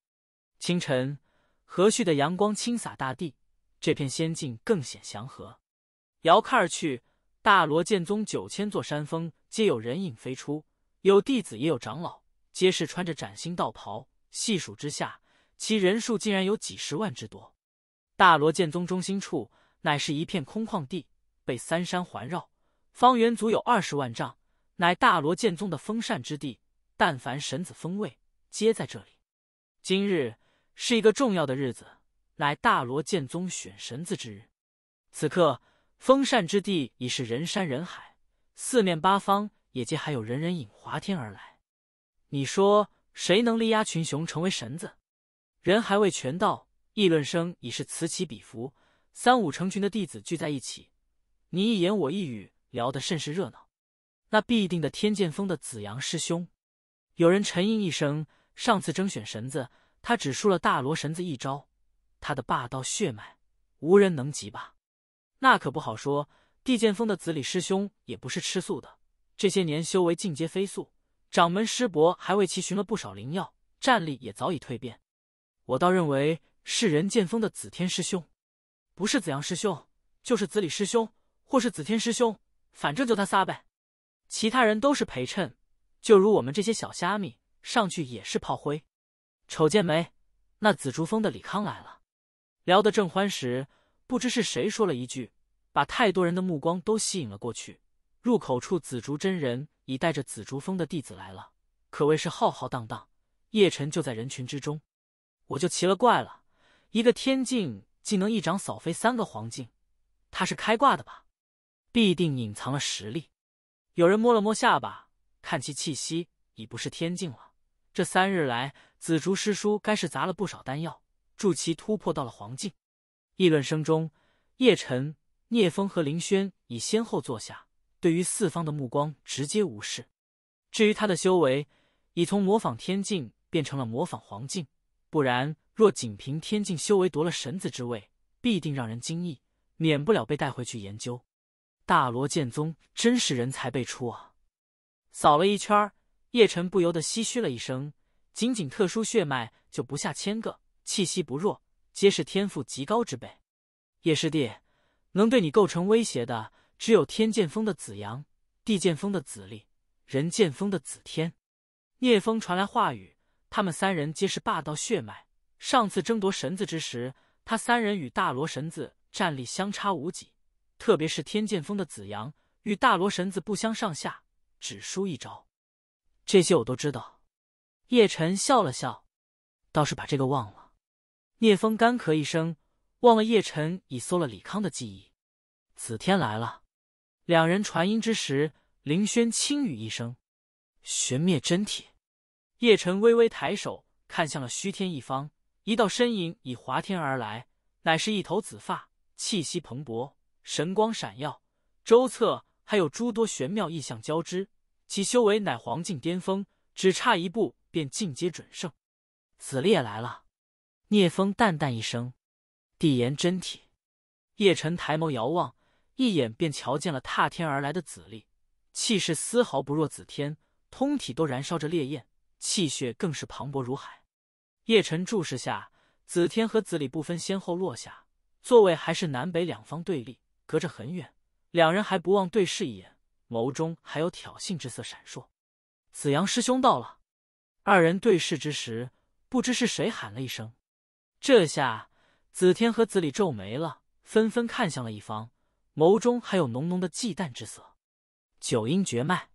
清晨，和煦的阳光倾洒大地，这片仙境更显祥和。遥看去，大罗剑宗九千座山峰皆有人影飞出，有弟子也有长老，皆是穿着崭新道袍。细数之下，其人数竟然有几十万之多。大罗剑宗中心处乃是一片空旷地，被三山环绕，方圆足有二十万丈。乃大罗剑宗的封禅之地，但凡神子封位，皆在这里。今日是一个重要的日子，乃大罗剑宗选神子之日。此刻封禅之地已是人山人海，四面八方也皆还有人人影华天而来。你说谁能力压群雄成为神子？人还未全到，议论声已是此起彼伏。三五成群的弟子聚在一起，你一言我一语，聊得甚是热闹。那必定的天剑峰的紫阳师兄，有人沉吟一声。上次征选神子，他只输了大罗神子一招，他的霸道血脉无人能及吧？那可不好说。地剑峰的子李师兄也不是吃素的，这些年修为进阶飞速，掌门师伯还为其寻了不少灵药，战力也早已蜕变。我倒认为是人剑峰的紫天师兄，不是紫阳师兄，就是紫李师兄，或是紫天师兄，反正就他仨呗。其他人都是陪衬，就如我们这些小虾米上去也是炮灰。瞅见没？那紫竹峰的李康来了。聊得正欢时，不知是谁说了一句，把太多人的目光都吸引了过去。入口处，紫竹真人已带着紫竹峰的弟子来了，可谓是浩浩荡荡。叶辰就在人群之中，我就奇了怪了，一个天境竟能一掌扫飞三个黄境，他是开挂的吧？必定隐藏了实力。有人摸了摸下巴，看其气息已不是天境了。这三日来，紫竹师叔该是砸了不少丹药，助其突破到了黄境。议论声中，叶辰、聂风和林轩已先后坐下，对于四方的目光直接无视。至于他的修为，已从模仿天境变成了模仿黄境。不然，若仅凭天境修为夺了神子之位，必定让人惊异，免不了被带回去研究。大罗剑宗真是人才辈出啊！扫了一圈，叶辰不由得唏嘘了一声。仅仅特殊血脉就不下千个，气息不弱，皆是天赋极高之辈。叶师弟，能对你构成威胁的，只有天剑峰的子阳、地剑峰的子立、人剑峰的子天。聂风传来话语，他们三人皆是霸道血脉。上次争夺神子之时，他三人与大罗神子战力相差无几。特别是天剑峰的紫阳，与大罗神子不相上下，只输一招。这些我都知道。叶晨笑了笑，倒是把这个忘了。聂风干咳一声，忘了叶晨已搜了李康的记忆。子天来了。两人传音之时，林轩轻语一声：“玄灭真体。”叶晨微微抬手，看向了虚天一方，一道身影已划天而来，乃是一头紫发，气息蓬勃。神光闪耀，周侧还有诸多玄妙意象交织。其修为乃黄境巅峰，只差一步便进阶准圣。子烈来了，聂风淡淡一声：“帝炎真体。”叶辰抬眸遥望，一眼便瞧见了踏天而来的子烈，气势丝毫不弱。子天通体都燃烧着烈焰，气血更是磅礴如海。叶辰注视下，子天和子里不分先后落下，座位还是南北两方对立。隔着很远，两人还不忘对视一眼，眸中还有挑衅之色闪烁。子阳师兄到了，二人对视之时，不知是谁喊了一声。这下子天和子里皱眉了，纷纷看向了一方，眸中还有浓浓的忌惮之色。九阴绝脉，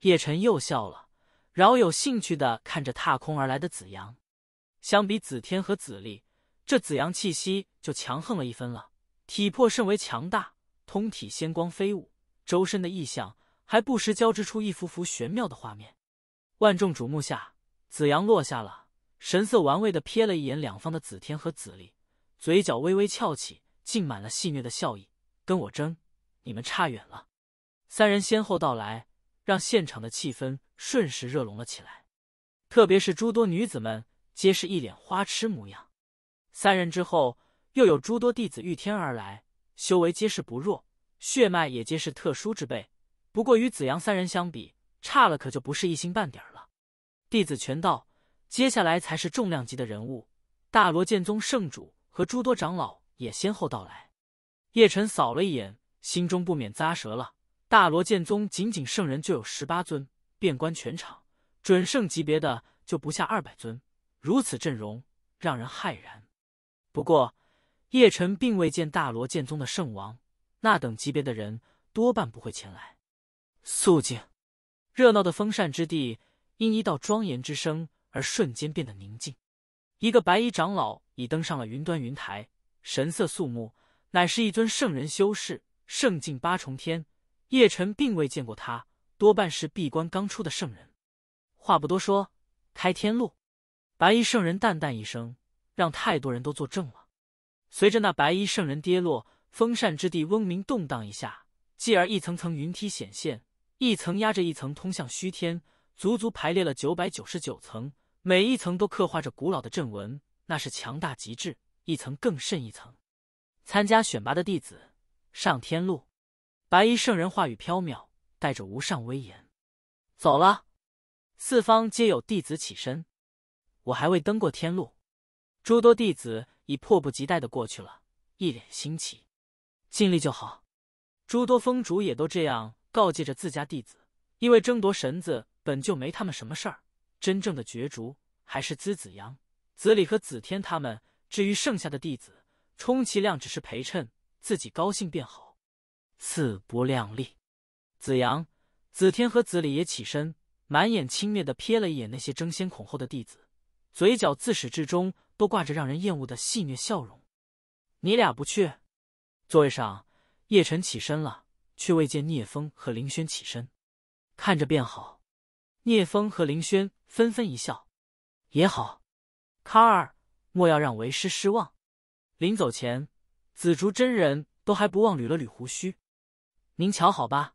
叶辰又笑了，饶有兴趣的看着踏空而来的子阳。相比子天和子立，这子阳气息就强横了一分了。体魄甚为强大，通体仙光飞舞，周身的异象还不时交织出一幅幅玄妙的画面。万众瞩目下，紫阳落下了神色玩味的瞥了一眼两方的紫天和紫丽，嘴角微微翘起，浸满了戏谑的笑意。跟我争，你们差远了。三人先后到来，让现场的气氛瞬时热融了起来。特别是诸多女子们，皆是一脸花痴模样。三人之后。又有诸多弟子御天而来，修为皆是不弱，血脉也皆是特殊之辈。不过与子阳三人相比，差了可就不是一星半点儿了。弟子全道，接下来才是重量级的人物。大罗剑宗圣主和诸多长老也先后到来。叶辰扫了一眼，心中不免咂舌了。大罗剑宗仅仅圣人就有十八尊，遍观全场，准圣级别的就不下二百尊。如此阵容，让人骇然。不过。叶辰并未见大罗剑宗的圣王，那等级别的人多半不会前来。肃静！热闹的封禅之地因一道庄严之声而瞬间变得宁静。一个白衣长老已登上了云端云台，神色肃穆，乃是一尊圣人修士，圣境八重天。叶辰并未见过他，多半是闭关刚出的圣人。话不多说，开天路！白衣圣人淡淡一声，让太多人都作证了。随着那白衣圣人跌落，风扇之地嗡鸣动荡一下，继而一层层云梯显现，一层压着一层，通向虚天，足足排列了九百九十九层，每一层都刻画着古老的阵纹，那是强大极致，一层更甚一层。参加选拔的弟子，上天路。白衣圣人话语飘渺，带着无上威严，走了。四方皆有弟子起身，我还未登过天路，诸多弟子。已迫不及待的过去了，一脸新奇，尽力就好。诸多峰主也都这样告诫着自家弟子，因为争夺神子本就没他们什么事儿，真正的角逐还是资子阳、子里和子天他们。至于剩下的弟子，充其量只是陪衬，自己高兴便好。自不量力。子阳、子天和子礼也起身，满眼轻蔑的瞥了一眼那些争先恐后的弟子，嘴角自始至终。都挂着让人厌恶的戏谑笑容。你俩不去？座位上，叶晨起身了，却未见聂风和林轩起身。看着便好。聂风和林轩纷纷一笑，也好。卡尔，莫要让为师失望。临走前，紫竹真人都还不忘捋了捋胡须。您瞧好吧。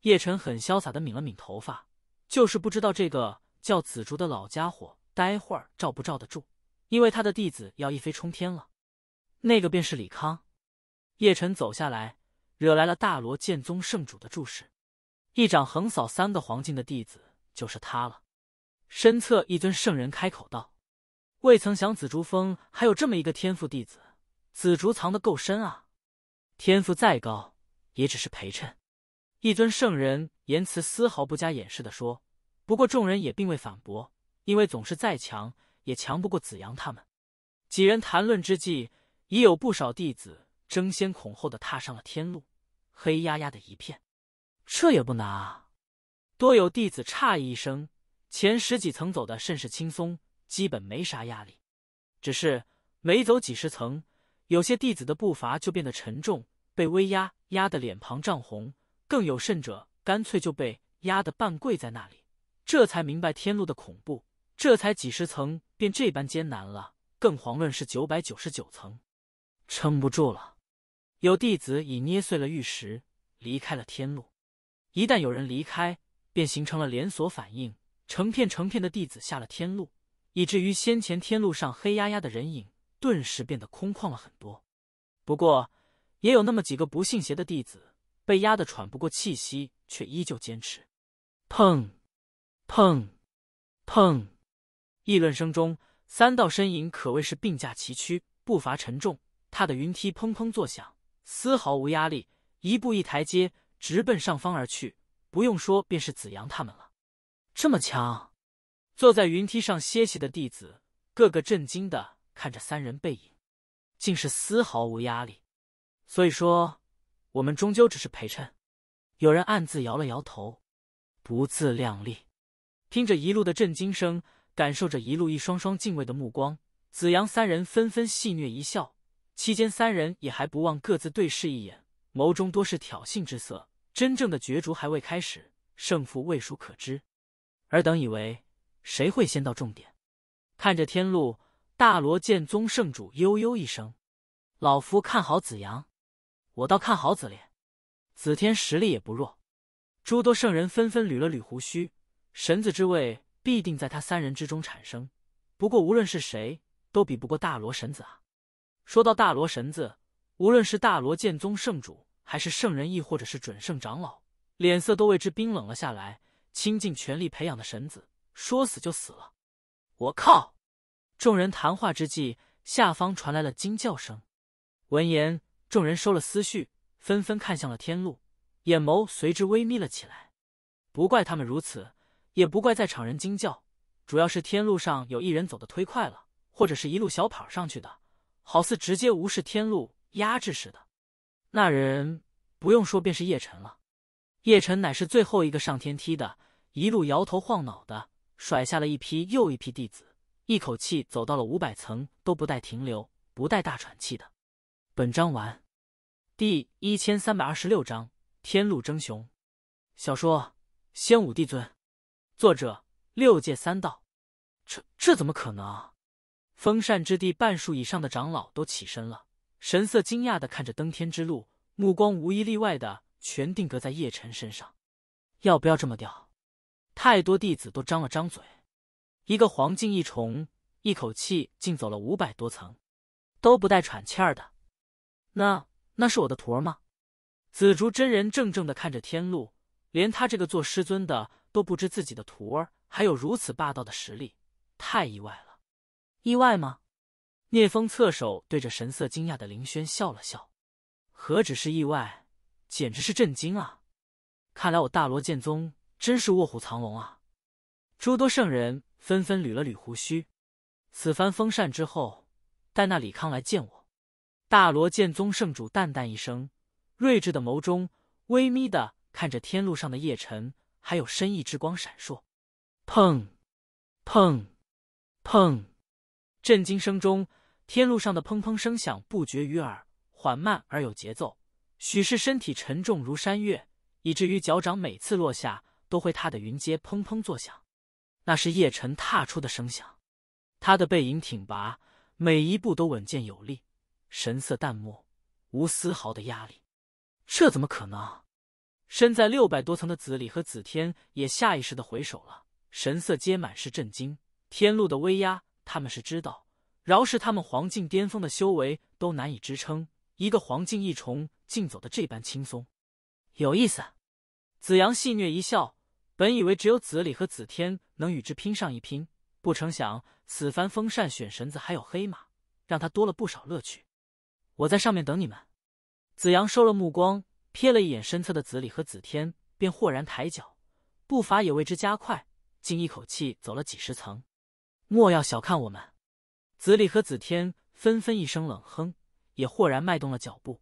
叶晨很潇洒的抿了抿头发，就是不知道这个叫紫竹的老家伙待会儿罩不罩得住。因为他的弟子要一飞冲天了，那个便是李康。叶辰走下来，惹来了大罗剑宗圣主的注视，一掌横扫三个黄金的弟子，就是他了。身侧一尊圣人开口道：“未曾想紫竹峰还有这么一个天赋弟子，紫竹藏得够深啊！天赋再高，也只是陪衬。”一尊圣人言辞丝毫不加掩饰的说。不过众人也并未反驳，因为总是再强。也强不过子阳他们。几人谈论之际，已有不少弟子争先恐后的踏上了天路，黑压压的一片。这也不难啊！多有弟子诧异一声。前十几层走的甚是轻松，基本没啥压力。只是每走几十层，有些弟子的步伐就变得沉重，被威压压得脸庞涨红，更有甚者，干脆就被压得半跪在那里。这才明白天路的恐怖。这才几十层便这般艰难了，更遑论是九百九十九层，撑不住了。有弟子已捏碎了玉石，离开了天路。一旦有人离开，便形成了连锁反应，成片成片的弟子下了天路，以至于先前天路上黑压压的人影顿时变得空旷了很多。不过，也有那么几个不信邪的弟子，被压得喘不过气息，却依旧坚持。砰，砰，砰。议论声中，三道身影可谓是并驾齐驱，步伐沉重，踏的云梯砰砰作响，丝毫无压力，一步一台阶，直奔上方而去。不用说，便是子阳他们了。这么强，坐在云梯上歇息的弟子，个个震惊的看着三人背影，竟是丝毫无压力。所以说，我们终究只是陪衬。有人暗自摇了摇头，不自量力。听着一路的震惊声。感受着一路一双双敬畏的目光，子阳三人纷纷戏谑一笑。期间，三人也还不忘各自对视一眼，眸中多是挑衅之色。真正的角逐还未开始，胜负未属可知。尔等以为谁会先到重点？看着天路大罗剑宗圣主，悠悠一声：“老夫看好子阳，我倒看好子烈、子天，实力也不弱。”诸多圣人纷纷捋了捋胡须，神子之位。必定在他三人之中产生，不过无论是谁，都比不过大罗神子啊！说到大罗神子，无论是大罗剑宗圣主，还是圣人，亦或者是准圣长老，脸色都为之冰冷了下来。倾尽全力培养的神子，说死就死了！我靠！众人谈话之际，下方传来了惊叫声。闻言，众人收了思绪，纷纷看向了天路，眼眸随之微眯了起来。不怪他们如此。也不怪在场人惊叫，主要是天路上有一人走得忒快了，或者是一路小跑上去的，好似直接无视天路压制似的。那人不用说便是叶辰了。叶辰乃是最后一个上天梯的，一路摇头晃脑的甩下了一批又一批弟子，一口气走到了五百层都不带停留、不带大喘气的。本章完。第一千三百二十六章天路争雄。小说《仙武帝尊》。作者六界三道，这这怎么可能？风扇之地半数以上的长老都起身了，神色惊讶的看着登天之路，目光无一例外的全定格在叶辰身上。要不要这么吊？太多弟子都张了张嘴。一个黄金一重，一口气竟走了五百多层，都不带喘气儿的。那那是我的徒儿吗？紫竹真人怔怔的看着天路，连他这个做师尊的。都不知自己的徒儿还有如此霸道的实力，太意外了！意外吗？聂风侧手对着神色惊讶的林轩笑了笑，何止是意外，简直是震惊啊！看来我大罗剑宗真是卧虎藏龙啊！诸多圣人纷纷捋了捋胡须，此番封禅之后，待那李康来见我，大罗剑宗圣主淡淡一声，睿智的眸中微眯的看着天路上的叶晨。还有深意之光闪烁，砰，砰，砰！震惊声中，天路上的砰砰声响不绝于耳，缓慢而有节奏。许是身体沉重如山岳，以至于脚掌每次落下都会踏得云阶砰砰作响。那是叶辰踏出的声响。他的背影挺拔，每一步都稳健有力，神色淡漠，无丝毫的压力。这怎么可能？身在六百多层的子里和子天也下意识的回首了，神色皆满是震惊。天路的威压，他们是知道，饶是他们黄境巅峰的修为，都难以支撑。一个黄境一重竟走的这般轻松，有意思。紫阳戏谑一笑，本以为只有子里和子天能与之拼上一拼，不成想此番风扇选神子还有黑马，让他多了不少乐趣。我在上面等你们。紫阳收了目光。瞥了一眼身侧的子李和子天，便豁然抬脚，步伐也为之加快，竟一口气走了几十层。莫要小看我们！子李和子天纷纷一声冷哼，也豁然迈动了脚步，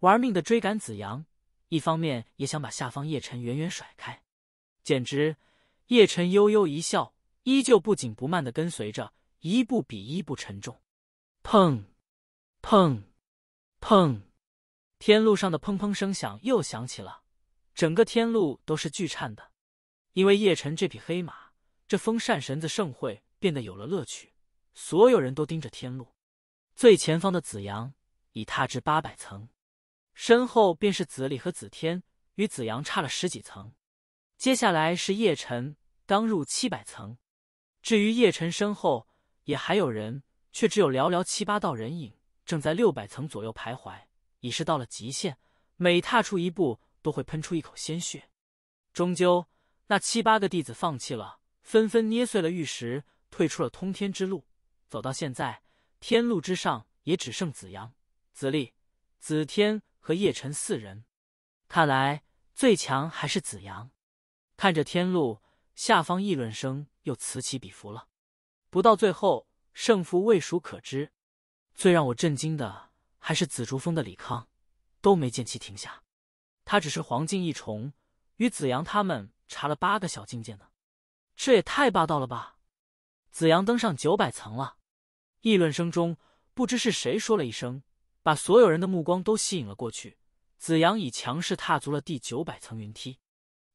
玩命的追赶子阳。一方面也想把下方叶辰远远甩开。简直！叶辰悠悠一笑，依旧不紧不慢的跟随着，一步比一步沉重。砰！砰！砰！天路上的砰砰声响又响起了，整个天路都是巨颤的，因为叶辰这匹黑马，这风扇神子盛会变得有了乐趣。所有人都盯着天路，最前方的子阳已踏至八百层，身后便是子里和子天，与子阳差了十几层。接下来是叶辰，刚入七百层。至于叶辰身后也还有人，却只有寥寥七八道人影，正在六百层左右徘徊。已是到了极限，每踏出一步都会喷出一口鲜血。终究，那七八个弟子放弃了，纷纷捏碎了玉石，退出了通天之路。走到现在，天路之上也只剩子阳、子立、子天和叶辰四人。看来最强还是子阳。看着天路下方议论声又此起彼伏了，不到最后，胜负未属可知。最让我震惊的。还是紫竹峰的李康，都没见其停下。他只是黄金一重，与子阳他们查了八个小境界呢。这也太霸道了吧！子阳登上九百层了。议论声中，不知是谁说了一声，把所有人的目光都吸引了过去。子阳已强势踏足了第九百层云梯，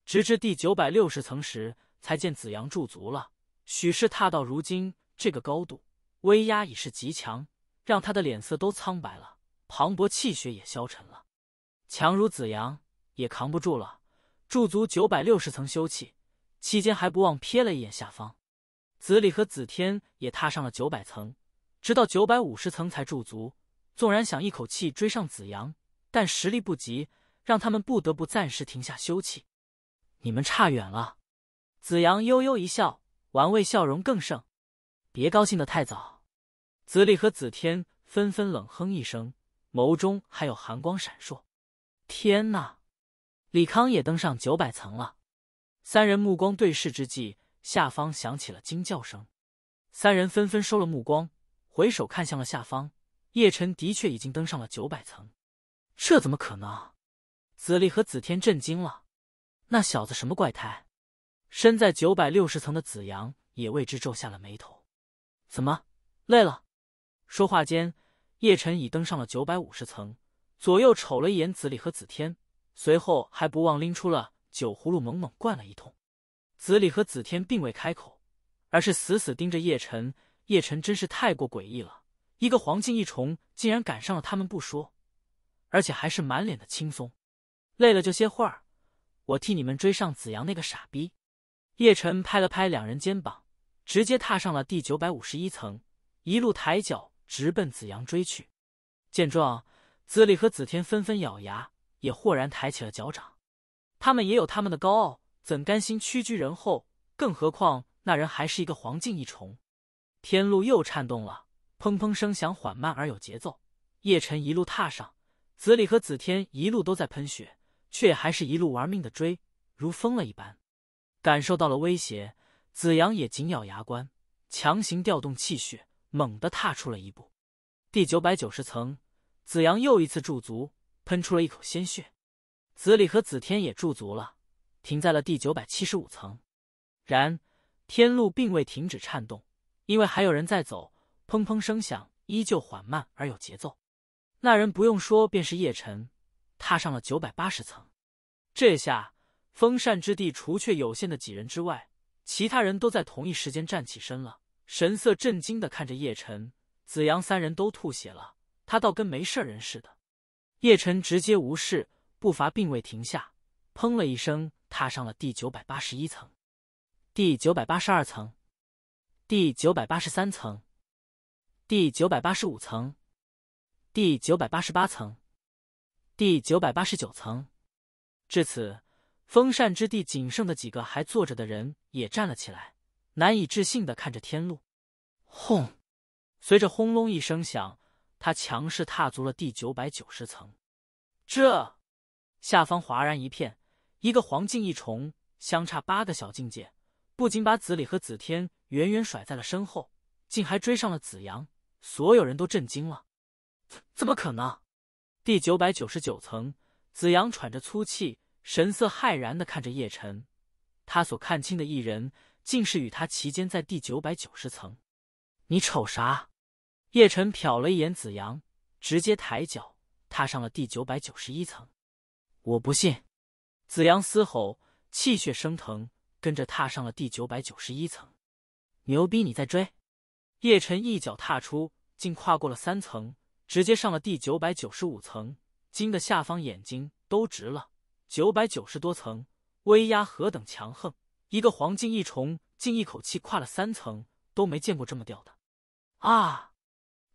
直至第九百六十层时，才见子阳驻足了。许是踏到如今这个高度，威压已是极强，让他的脸色都苍白了。磅礴气血也消沉了，强如紫阳也扛不住了，驻足九百六十层休气期间，还不忘瞥了一眼下方。紫里和紫天也踏上了九百层，直到九百五十层才驻足。纵然想一口气追上紫阳，但实力不及，让他们不得不暂时停下休憩。你们差远了。紫阳悠悠一笑，玩味笑容更盛。别高兴得太早。紫里和紫天纷纷冷哼一声。眸中还有寒光闪烁。天哪！李康也登上九百层了。三人目光对视之际，下方响起了惊叫声。三人纷纷收了目光，回首看向了下方。叶辰的确已经登上了九百层，这怎么可能？子立和子天震惊了。那小子什么怪胎？身在九百六十层的子阳也为之皱下了眉头。怎么，累了？说话间。叶辰已登上了九百五十层，左右瞅了一眼子里和子天，随后还不忘拎出了酒葫芦，猛猛灌了一通。子里和子天并未开口，而是死死盯着叶晨。叶晨真是太过诡异了，一个黄金一重竟然赶上了他们，不说，而且还是满脸的轻松。累了就歇会儿，我替你们追上子阳那个傻逼。叶晨拍了拍两人肩膀，直接踏上了第九百五十一层，一路抬脚。直奔子阳追去，见状，子里和子天纷纷咬牙，也豁然抬起了脚掌。他们也有他们的高傲，怎甘心屈居人后？更何况那人还是一个黄金一重。天路又颤动了，砰砰声响缓慢而有节奏。叶晨一路踏上，子里和子天一路都在喷血，却还是一路玩命的追，如疯了一般。感受到了威胁，子阳也紧咬牙关，强行调动气血。猛地踏出了一步，第九百九十层，子阳又一次驻足，喷出了一口鲜血。子里和子天也驻足了，停在了第九百七十五层。然，天路并未停止颤动，因为还有人在走，砰砰声响依旧缓慢而有节奏。那人不用说，便是叶辰，踏上了九百八十层。这下，风扇之地除却有限的几人之外，其他人都在同一时间站起身了。神色震惊的看着叶辰、子阳三人都吐血了，他倒跟没事人似的。叶辰直接无视，步伐并未停下，砰了一声，踏上了第九百八十一层，第九百八十二层，第九百八十三层，第九百八十五层，第九百八十八层，第九百八十九层。至此，风扇之地仅剩的几个还坐着的人也站了起来。难以置信的看着天路，轰！随着轰隆一声响，他强势踏足了第九百九十层。这下方哗然一片，一个黄境一重，相差八个小境界，不仅把子李和子天远远甩在了身后，竟还追上了子阳。所有人都震惊了，怎么可能？第九百九十九层，子阳喘着粗气，神色骇然的看着叶辰。他所看清的一人。竟是与他齐肩在第九百九十层，你瞅啥？叶辰瞟了一眼子阳，直接抬脚踏上了第九百九十一层。我不信！子阳嘶吼，气血升腾，跟着踏上了第九百九十一层。牛逼！你在追？叶辰一脚踏出，竟跨过了三层，直接上了第九百九十五层，惊得下方眼睛都直了。九百九十多层，威压何等强横！一个黄金一重，竟一口气跨了三层，都没见过这么吊的！啊！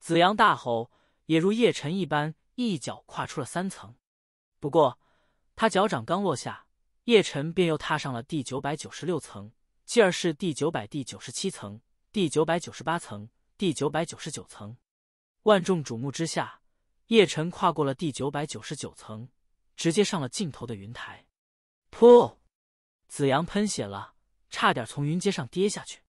紫阳大吼，也如叶辰一般，一脚跨出了三层。不过他脚掌刚落下，叶晨便又踏上了第九百九十六层，继而是第九百第九十七层、第九百九十八层、第九百九十九层。万众瞩目之下，叶晨跨过了第九百九十九层，直接上了尽头的云台。噗！子阳喷血了，差点从云阶上跌下去。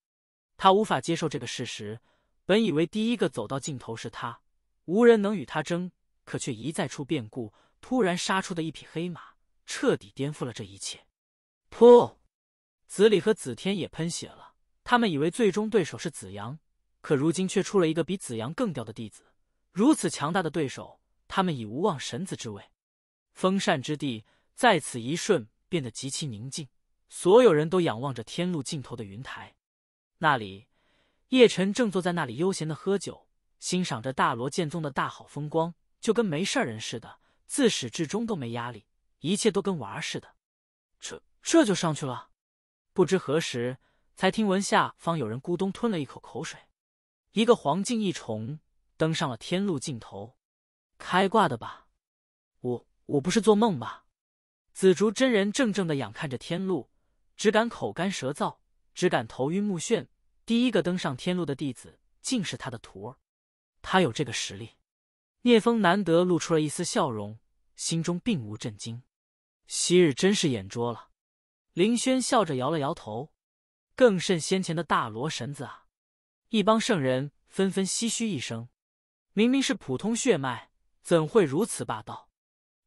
他无法接受这个事实。本以为第一个走到尽头是他，无人能与他争，可却一再出变故。突然杀出的一匹黑马，彻底颠覆了这一切。噗！子里和子天也喷血了。他们以为最终对手是子阳，可如今却出了一个比子阳更吊的弟子。如此强大的对手，他们已无望神子之位。风扇之地在此一瞬变得极其宁静。所有人都仰望着天路尽头的云台，那里，叶晨正坐在那里悠闲的喝酒，欣赏着大罗剑宗的大好风光，就跟没事人似的，自始至终都没压力，一切都跟玩儿似的。这这就上去了？不知何时才听闻下方有人咕咚吞了一口口水，一个黄金一重登上了天路尽头，开挂的吧？我我不是做梦吧？紫竹真人怔怔的仰看着天路。只敢口干舌燥，只敢头晕目眩。第一个登上天路的弟子，竟是他的徒儿。他有这个实力。聂风难得露出了一丝笑容，心中并无震惊。昔日真是眼拙了。林轩笑着摇了摇头，更甚先前的大罗神子啊！一帮圣人纷纷唏嘘一声：明明是普通血脉，怎会如此霸道？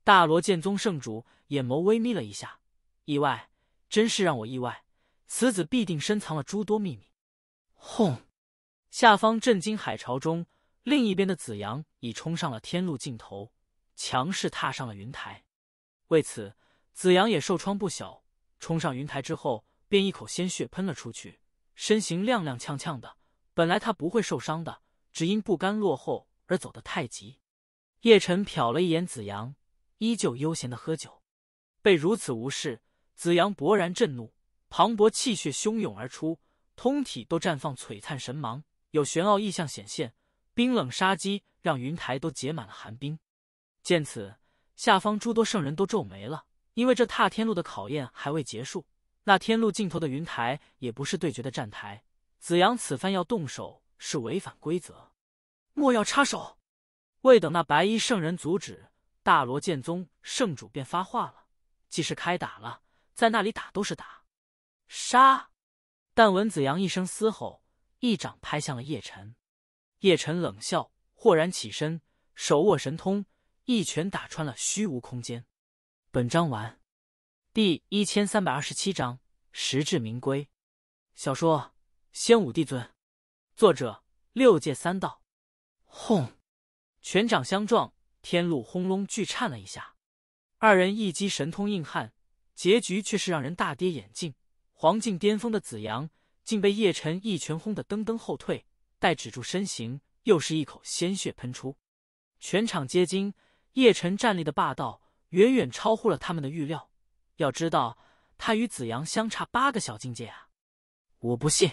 大罗剑宗圣主眼眸微眯了一下，意外。真是让我意外，此子必定深藏了诸多秘密。轰！下方震惊海潮中，另一边的子阳已冲上了天路尽头，强势踏上了云台。为此，子阳也受创不小。冲上云台之后，便一口鲜血喷了出去，身形踉踉跄跄的。本来他不会受伤的，只因不甘落后而走得太急。叶晨瞟了一眼子阳，依旧悠闲的喝酒，被如此无视。紫阳勃然震怒，磅礴气血汹涌而出，通体都绽放璀璨神芒，有玄奥意象显现，冰冷杀机让云台都结满了寒冰。见此，下方诸多圣人都皱眉了，因为这踏天路的考验还未结束，那天路尽头的云台也不是对决的站台。紫阳此番要动手是违反规则，莫要插手。未等那白衣圣人阻止，大罗剑宗圣主便发话了：“既是开打了。”在那里打都是打，杀，但文子阳一声嘶吼，一掌拍向了叶辰。叶辰冷笑，豁然起身，手握神通，一拳打穿了虚无空间。本章完。第一千三百二十七章，实至名归。小说《仙武帝尊》，作者：六界三道。轰，拳掌相撞，天路轰隆巨颤了一下。二人一击神通硬汉。结局却是让人大跌眼镜，黄境巅峰的紫阳竟被叶辰一拳轰得噔噔后退，待止住身形，又是一口鲜血喷出，全场皆惊。叶辰站立的霸道远远超乎了他们的预料，要知道他与紫阳相差八个小境界啊！我不信。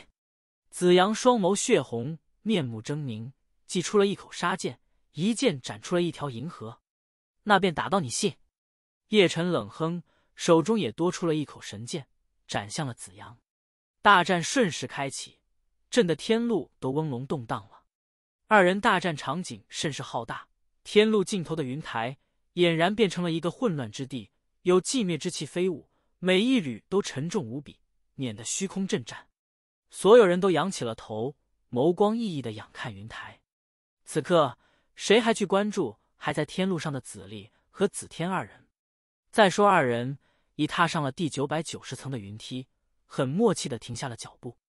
紫阳双眸血红，面目狰狞，祭出了一口杀剑，一剑斩出了一条银河，那便打到你信！叶辰冷哼。手中也多出了一口神剑，斩向了子阳。大战瞬时开启，震得天路都嗡隆动荡了。二人大战场景甚是浩大，天路尽头的云台俨然变成了一个混乱之地，有寂灭之气飞舞，每一缕都沉重无比，碾得虚空震颤。所有人都仰起了头，眸光熠熠的仰看云台。此刻，谁还去关注还在天路上的子立和子天二人？再说，二人已踏上了第九百九十层的云梯，很默契的停下了脚步。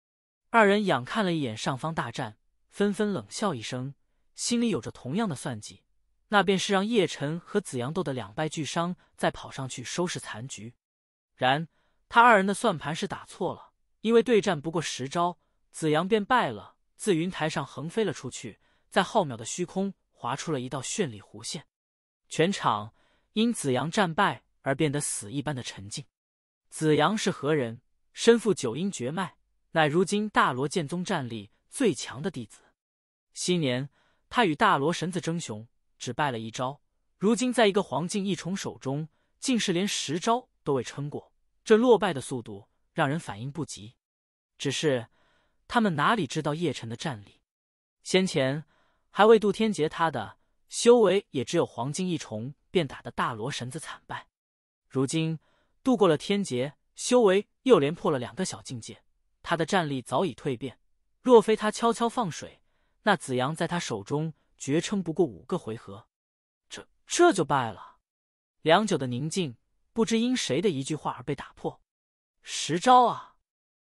二人仰看了一眼上方大战，纷纷冷笑一声，心里有着同样的算计，那便是让叶辰和紫阳斗得两败俱伤，再跑上去收拾残局。然他二人的算盘是打错了，因为对战不过十招，紫阳便败了，自云台上横飞了出去，在浩渺的虚空划出了一道绚丽弧线。全场因紫阳战败。而变得死一般的沉静。子阳是何人？身负九阴绝脉，乃如今大罗剑宗战力最强的弟子。昔年他与大罗神子争雄，只败了一招。如今在一个黄金一重手中，竟是连十招都未撑过。这落败的速度让人反应不及。只是他们哪里知道叶辰的战力？先前还未渡天劫，他的修为也只有黄金一重，便打得大罗神子惨败。如今度过了天劫，修为又连破了两个小境界，他的战力早已蜕变。若非他悄悄放水，那紫阳在他手中绝撑不过五个回合。这这就败了。良久的宁静，不知因谁的一句话而被打破。十招啊！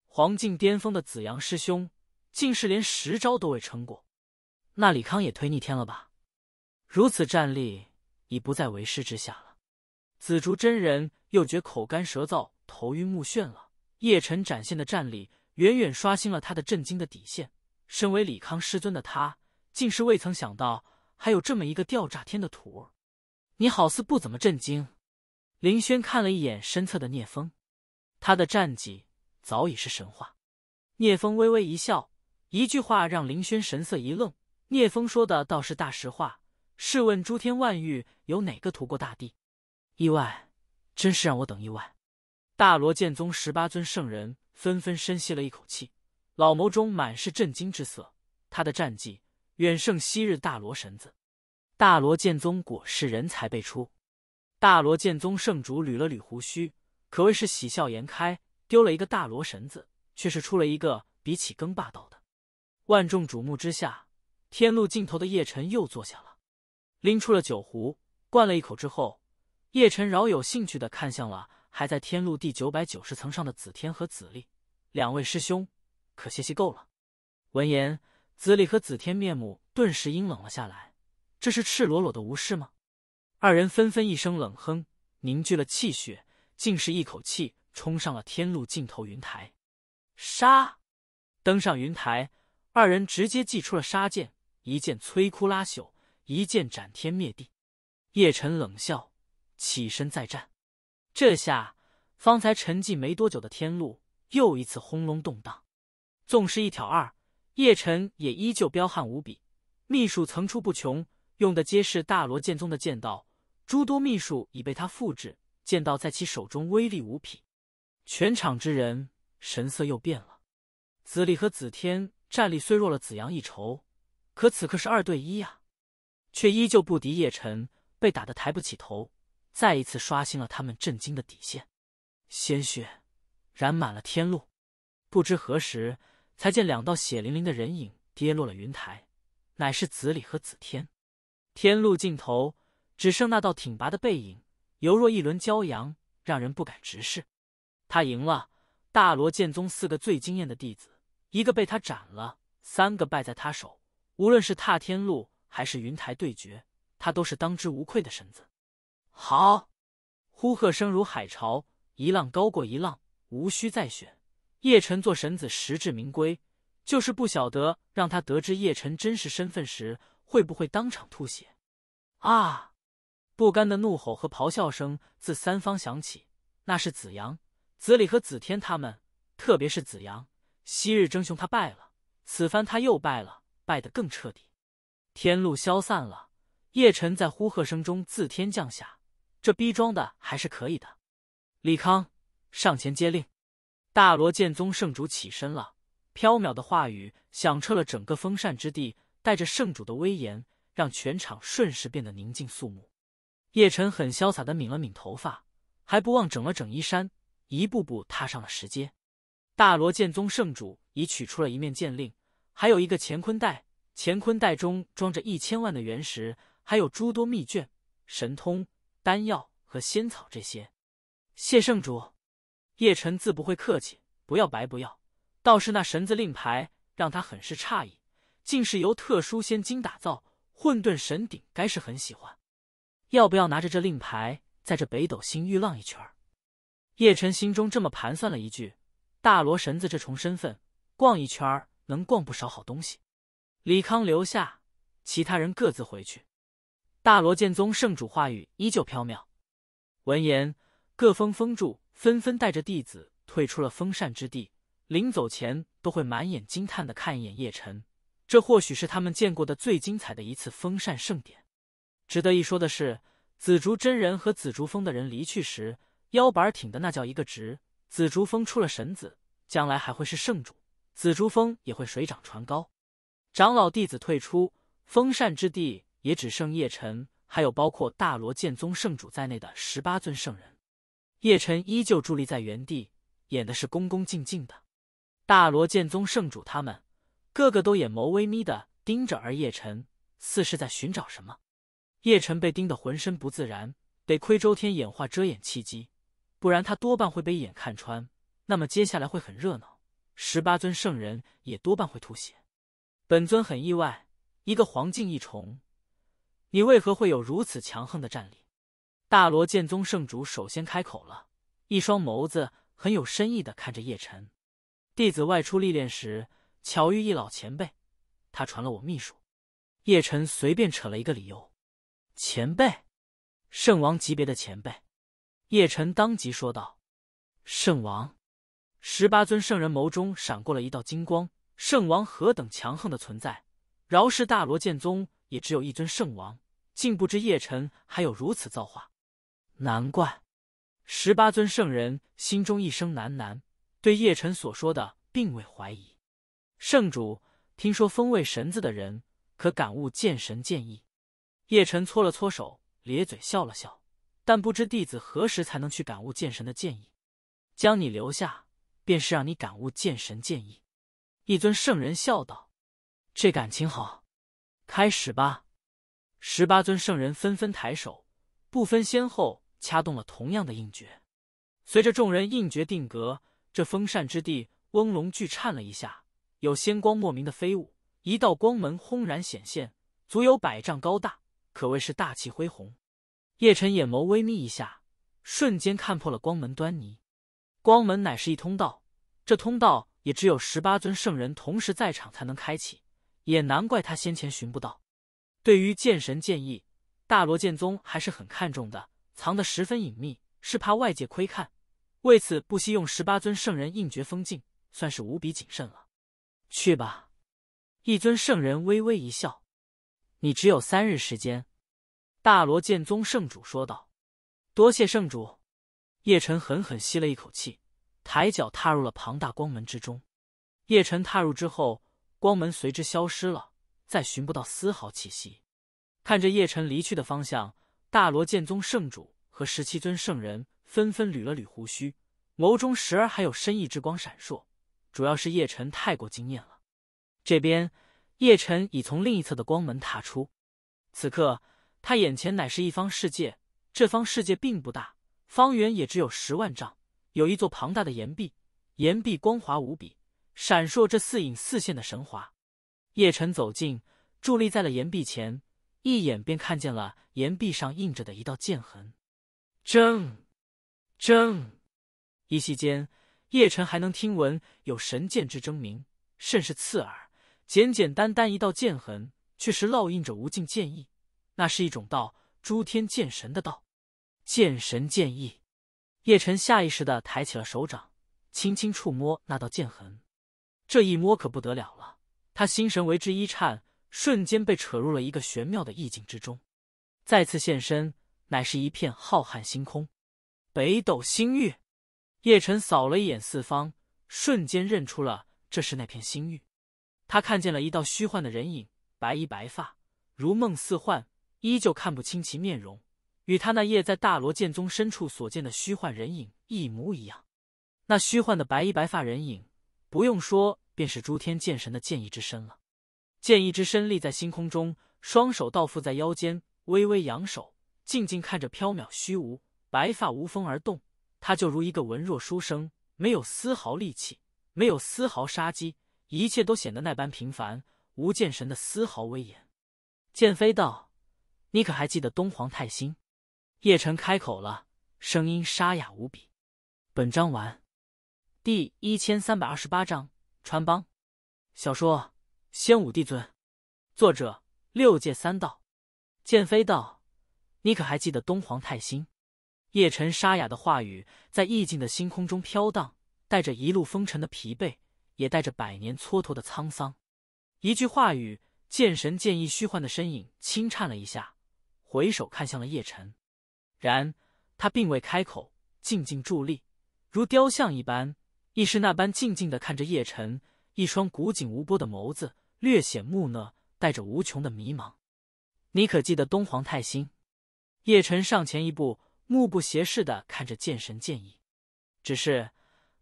黄境巅峰的紫阳师兄，竟是连十招都未撑过。那李康也忒逆天了吧？如此战力，已不在为师之下了。紫竹真人又觉口干舌燥、头晕目眩了。叶辰展现的战力，远远刷新了他的震惊的底线。身为李康师尊的他，竟是未曾想到还有这么一个吊炸天的徒。你好似不怎么震惊。林轩看了一眼身侧的聂风，他的战绩早已是神话。聂风微微一笑，一句话让林轩神色一愣。聂风说的倒是大实话。试问诸天万域，有哪个屠过大帝？意外，真是让我等意外！大罗剑宗十八尊圣人纷纷深吸了一口气，老眸中满是震惊之色。他的战绩远胜昔日大罗神子，大罗剑宗果是人才辈出。大罗剑宗圣主捋了捋胡须，可谓是喜笑颜开。丢了一个大罗神子，却是出了一个比起更霸道的。万众瞩目之下，天路尽头的叶辰又坐下了，拎出了酒壶，灌了一口之后。叶辰饶有兴趣的看向了还在天路第九百九十层上的子天和子立两位师兄，可歇息够了？闻言，子立和子天面目顿时阴冷了下来，这是赤裸裸的无视吗？二人纷纷一声冷哼，凝聚了气血，竟是一口气冲上了天路尽头云台，杀！登上云台，二人直接祭出了杀剑，一剑摧枯拉朽，一剑斩天灭地。叶辰冷笑。起身再战，这下方才沉寂没多久的天路又一次轰隆动荡。纵是一挑二，叶辰也依旧彪悍无比，秘术层出不穷，用的皆是大罗剑宗的剑道，诸多秘术已被他复制，剑道在其手中威力无匹。全场之人神色又变了。子立和子天战力虽弱了子阳一筹，可此刻是二对一呀，却依旧不敌叶辰，被打得抬不起头。再一次刷新了他们震惊的底线，鲜血染满了天路。不知何时，才见两道血淋淋的人影跌落了云台，乃是子里和子天。天路尽头，只剩那道挺拔的背影，犹若一轮骄阳，让人不敢直视。他赢了大罗剑宗四个最惊艳的弟子，一个被他斩了，三个败在他手。无论是踏天路还是云台对决，他都是当之无愧的神子。好，呼喝声如海潮，一浪高过一浪，无需再选。叶辰做神子，实至名归。就是不晓得让他得知叶辰真实身份时，会不会当场吐血。啊！不甘的怒吼和咆哮声自三方响起，那是子阳、子里和子天他们，特别是子阳。昔日争雄他败了，此番他又败了，败得更彻底。天路消散了，叶辰在呼喝声中自天降下。这逼装的还是可以的。李康上前接令。大罗剑宗圣主起身了，飘渺的话语响彻了整个封禅之地，带着圣主的威严，让全场瞬时变得宁静肃穆。叶晨很潇洒的抿了抿头发，还不忘整了整衣衫，一步步踏上了石阶。大罗剑宗圣主已取出了一面剑令，还有一个乾坤袋。乾坤袋中装着一千万的原石，还有诸多秘卷、神通。丹药和仙草这些，谢圣主。叶辰自不会客气，不要白不要。倒是那神子令牌，让他很是诧异，竟是由特殊仙金打造。混沌神鼎该是很喜欢。要不要拿着这令牌，在这北斗星域浪一圈？叶辰心中这么盘算了一句。大罗神子这重身份，逛一圈能逛不少好东西。李康留下，其他人各自回去。大罗剑宗圣主话语依旧飘渺。闻言，各峰峰主纷纷带着弟子退出了封禅之地，临走前都会满眼惊叹的看一眼叶辰，这或许是他们见过的最精彩的一次封禅盛典。值得一说的是，紫竹真人和紫竹峰的人离去时，腰板挺的那叫一个直。紫竹峰出了神子，将来还会是圣主，紫竹峰也会水涨船高。长老弟子退出封禅之地。也只剩叶辰，还有包括大罗剑宗圣主在内的十八尊圣人。叶辰依旧伫立在原地，演的是恭恭敬敬的。大罗剑宗圣主他们个个都眼眸微眯的盯着，而叶辰似是在寻找什么。叶辰被盯得浑身不自然，得亏周天演化遮掩契机，不然他多半会被一眼看穿。那么接下来会很热闹，十八尊圣人也多半会吐血。本尊很意外，一个黄境一重。你为何会有如此强横的战力？大罗剑宗圣主首先开口了，一双眸子很有深意的看着叶辰。弟子外出历练时，巧遇一老前辈，他传了我秘术。叶辰随便扯了一个理由。前辈，圣王级别的前辈。叶辰当即说道。圣王，十八尊圣人眸中闪过了一道金光。圣王何等强横的存在，饶是大罗剑宗。也只有一尊圣王，竟不知叶辰还有如此造化，难怪。十八尊圣人心中一声喃喃，对叶辰所说的并未怀疑。圣主，听说封位神子的人可感悟剑神剑意。叶辰搓了搓手，咧嘴笑了笑，但不知弟子何时才能去感悟剑神的剑意。将你留下，便是让你感悟剑神剑意。一尊圣人笑道：“这感情好。”开始吧！十八尊圣人纷纷抬手，不分先后掐动了同样的印诀。随着众人印诀定格，这风扇之地翁龙巨颤了一下，有仙光莫名的飞舞，一道光门轰然显现，足有百丈高大，可谓是大气恢宏。叶辰眼眸微眯一下，瞬间看破了光门端倪。光门乃是一通道，这通道也只有十八尊圣人同时在场才能开启。也难怪他先前寻不到。对于剑神剑意，大罗剑宗还是很看重的，藏得十分隐秘，是怕外界窥看，为此不惜用十八尊圣人印诀封禁，算是无比谨慎了。去吧。一尊圣人微微一笑：“你只有三日时间。”大罗剑宗圣主说道。“多谢圣主。”叶辰狠狠吸了一口气，抬脚踏入了庞大光门之中。叶辰踏入之后。光门随之消失了，再寻不到丝毫气息。看着叶辰离去的方向，大罗剑宗圣主和十七尊圣人纷纷捋了捋胡须，眸中时而还有深意之光闪烁。主要是叶辰太过惊艳了。这边，叶辰已从另一侧的光门踏出。此刻，他眼前乃是一方世界。这方世界并不大，方圆也只有十万丈。有一座庞大的岩壁，岩壁光滑无比。闪烁着四隐四现的神华，叶晨走近，伫立在了岩壁前，一眼便看见了岩壁上印着的一道剑痕。铮铮，一息间，叶晨还能听闻有神剑之争鸣，甚是刺耳。简简单单一道剑痕，却是烙印着无尽剑意。那是一种道，诸天剑神的道，剑神剑意。叶晨下意识的抬起了手掌，轻轻触摸那道剑痕。这一摸可不得了了，他心神为之一颤，瞬间被扯入了一个玄妙的意境之中。再次现身，乃是一片浩瀚星空，北斗星域。叶辰扫了一眼四方，瞬间认出了这是那片星域。他看见了一道虚幻的人影，白衣白发，如梦似幻，依旧看不清其面容，与他那夜在大罗剑宗深处所见的虚幻人影一模一样。那虚幻的白衣白发人影。不用说，便是诸天剑神的剑意之身了。剑意之身立在星空中，双手倒覆在腰间，微微扬手，静静看着飘渺虚无，白发无风而动。他就如一个文弱书生，没有丝毫力气，没有丝毫杀机，一切都显得那般平凡，无剑神的丝毫威严。剑飞道：“你可还记得东皇太星？”叶辰开口了，声音沙哑无比。本章完。第一千三百二十八章穿帮。小说《仙武帝尊》，作者六界三道。剑飞道：“你可还记得东皇太星？”叶辰沙哑的话语在寂静的星空中飘荡，带着一路风尘的疲惫，也带着百年蹉跎的沧桑。一句话语，剑神剑意虚幻的身影轻颤了一下，回首看向了叶辰，然他并未开口，静静伫立，如雕像一般。亦是那般静静的看着叶辰，一双古井无波的眸子略显木讷，带着无穷的迷茫。你可记得东皇太星？叶晨上前一步，目不斜视的看着剑神剑意。只是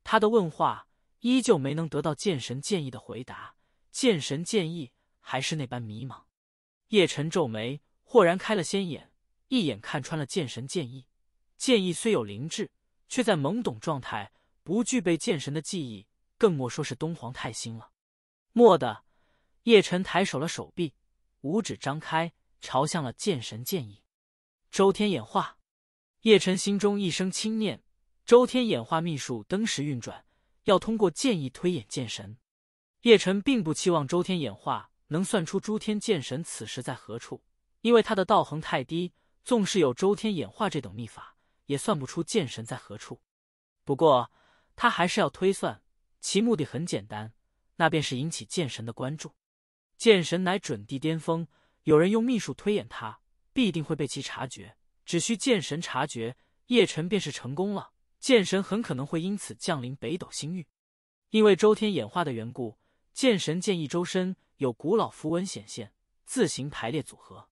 他的问话依旧没能得到剑神剑意的回答，剑神剑意还是那般迷茫。叶晨皱眉，豁然开了仙眼，一眼看穿了剑神剑意。剑意虽有灵智，却在懵懂状态。不具备剑神的记忆，更莫说是东皇太星了。蓦的，叶辰抬手了手臂，五指张开，朝向了剑神剑意。周天演化，叶辰心中一声轻念，周天演化秘术登时运转，要通过剑意推演剑神。叶辰并不期望周天演化能算出诸天剑神此时在何处，因为他的道行太低，纵是有周天演化这等秘法，也算不出剑神在何处。不过。他还是要推算，其目的很简单，那便是引起剑神的关注。剑神乃准地巅峰，有人用秘术推演他，必定会被其察觉。只需剑神察觉，叶辰便是成功了。剑神很可能会因此降临北斗星域。因为周天演化的缘故，剑神剑意周身有古老符文显现，自行排列组合。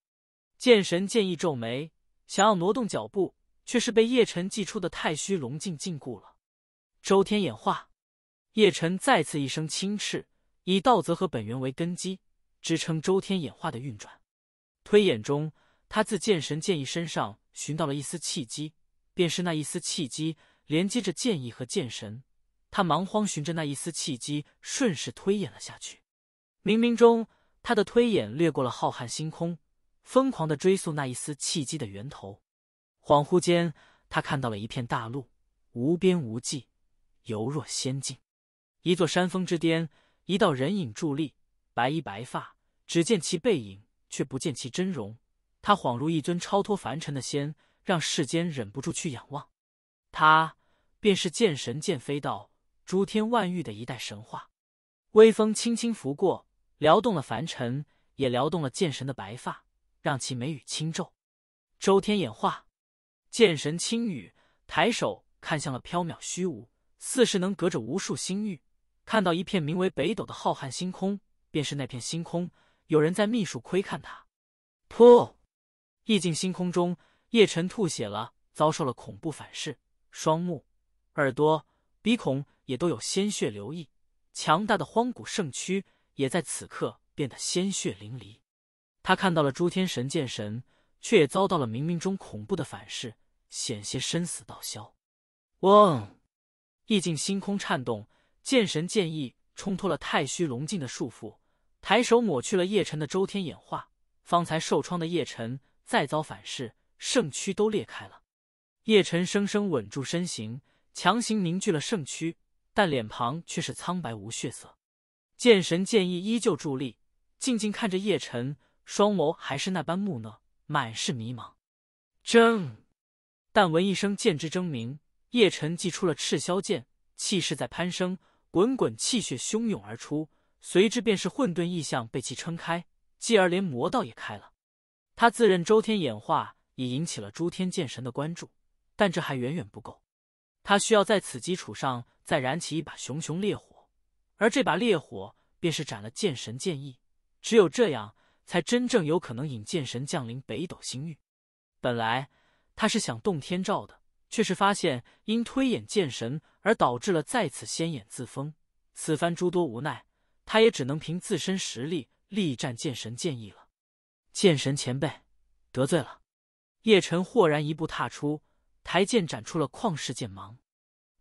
剑神剑意皱眉，想要挪动脚步，却是被叶辰祭出的太虚龙镜禁锢了。周天演化，叶辰再次一声轻斥，以道则和本源为根基，支撑周天演化的运转。推演中，他自剑神剑意身上寻到了一丝契机，便是那一丝契机连接着剑意和剑神。他忙慌寻着那一丝契机，顺势推演了下去。冥冥中，他的推演掠过了浩瀚星空，疯狂的追溯那一丝契机的源头。恍惚间，他看到了一片大陆，无边无际。犹若仙境，一座山峰之巅，一道人影伫立，白衣白发，只见其背影，却不见其真容。他恍如一尊超脱凡尘的仙，让世间忍不住去仰望。他便是剑神剑飞道，诸天万域的一代神话。微风轻轻拂过，撩动了凡尘，也撩动了剑神的白发，让其眉宇轻皱。周天演化，剑神轻语，抬手看向了缥缈虚无。似是能隔着无数星域，看到一片名为北斗的浩瀚星空。便是那片星空，有人在秘术窥看他。噗！意境星空中，叶晨吐血了，遭受了恐怖反噬，双目、耳朵、鼻孔也都有鲜血流溢。强大的荒古圣躯也在此刻变得鲜血淋漓。他看到了诸天神剑神，却也遭到了冥冥中恐怖的反噬，险些生死道消。嗡！意境星空颤动，剑神剑意冲脱了太虚龙镜的束缚，抬手抹去了叶辰的周天演化。方才受创的叶辰再遭反噬，圣躯都裂开了。叶辰生生稳住身形，强行凝聚了圣躯，但脸庞却是苍白无血色。剑神剑意依旧伫立，静静看着叶辰，双眸还是那般木讷，满是迷茫。争，但闻一声剑之争鸣。叶辰祭出了赤霄剑，气势在攀升，滚滚气血汹涌而出，随之便是混沌异象被其撑开，继而连魔道也开了。他自认周天演化已引起了诸天剑神的关注，但这还远远不够，他需要在此基础上再燃起一把熊熊烈火，而这把烈火便是斩了剑神剑意，只有这样，才真正有可能引剑神降临北斗星域。本来他是想动天照的。却是发现，因推演剑神而导致了再次仙眼自封。此番诸多无奈，他也只能凭自身实力力战剑神剑意了。剑神前辈，得罪了！叶辰豁然一步踏出，抬剑斩出了旷世剑芒。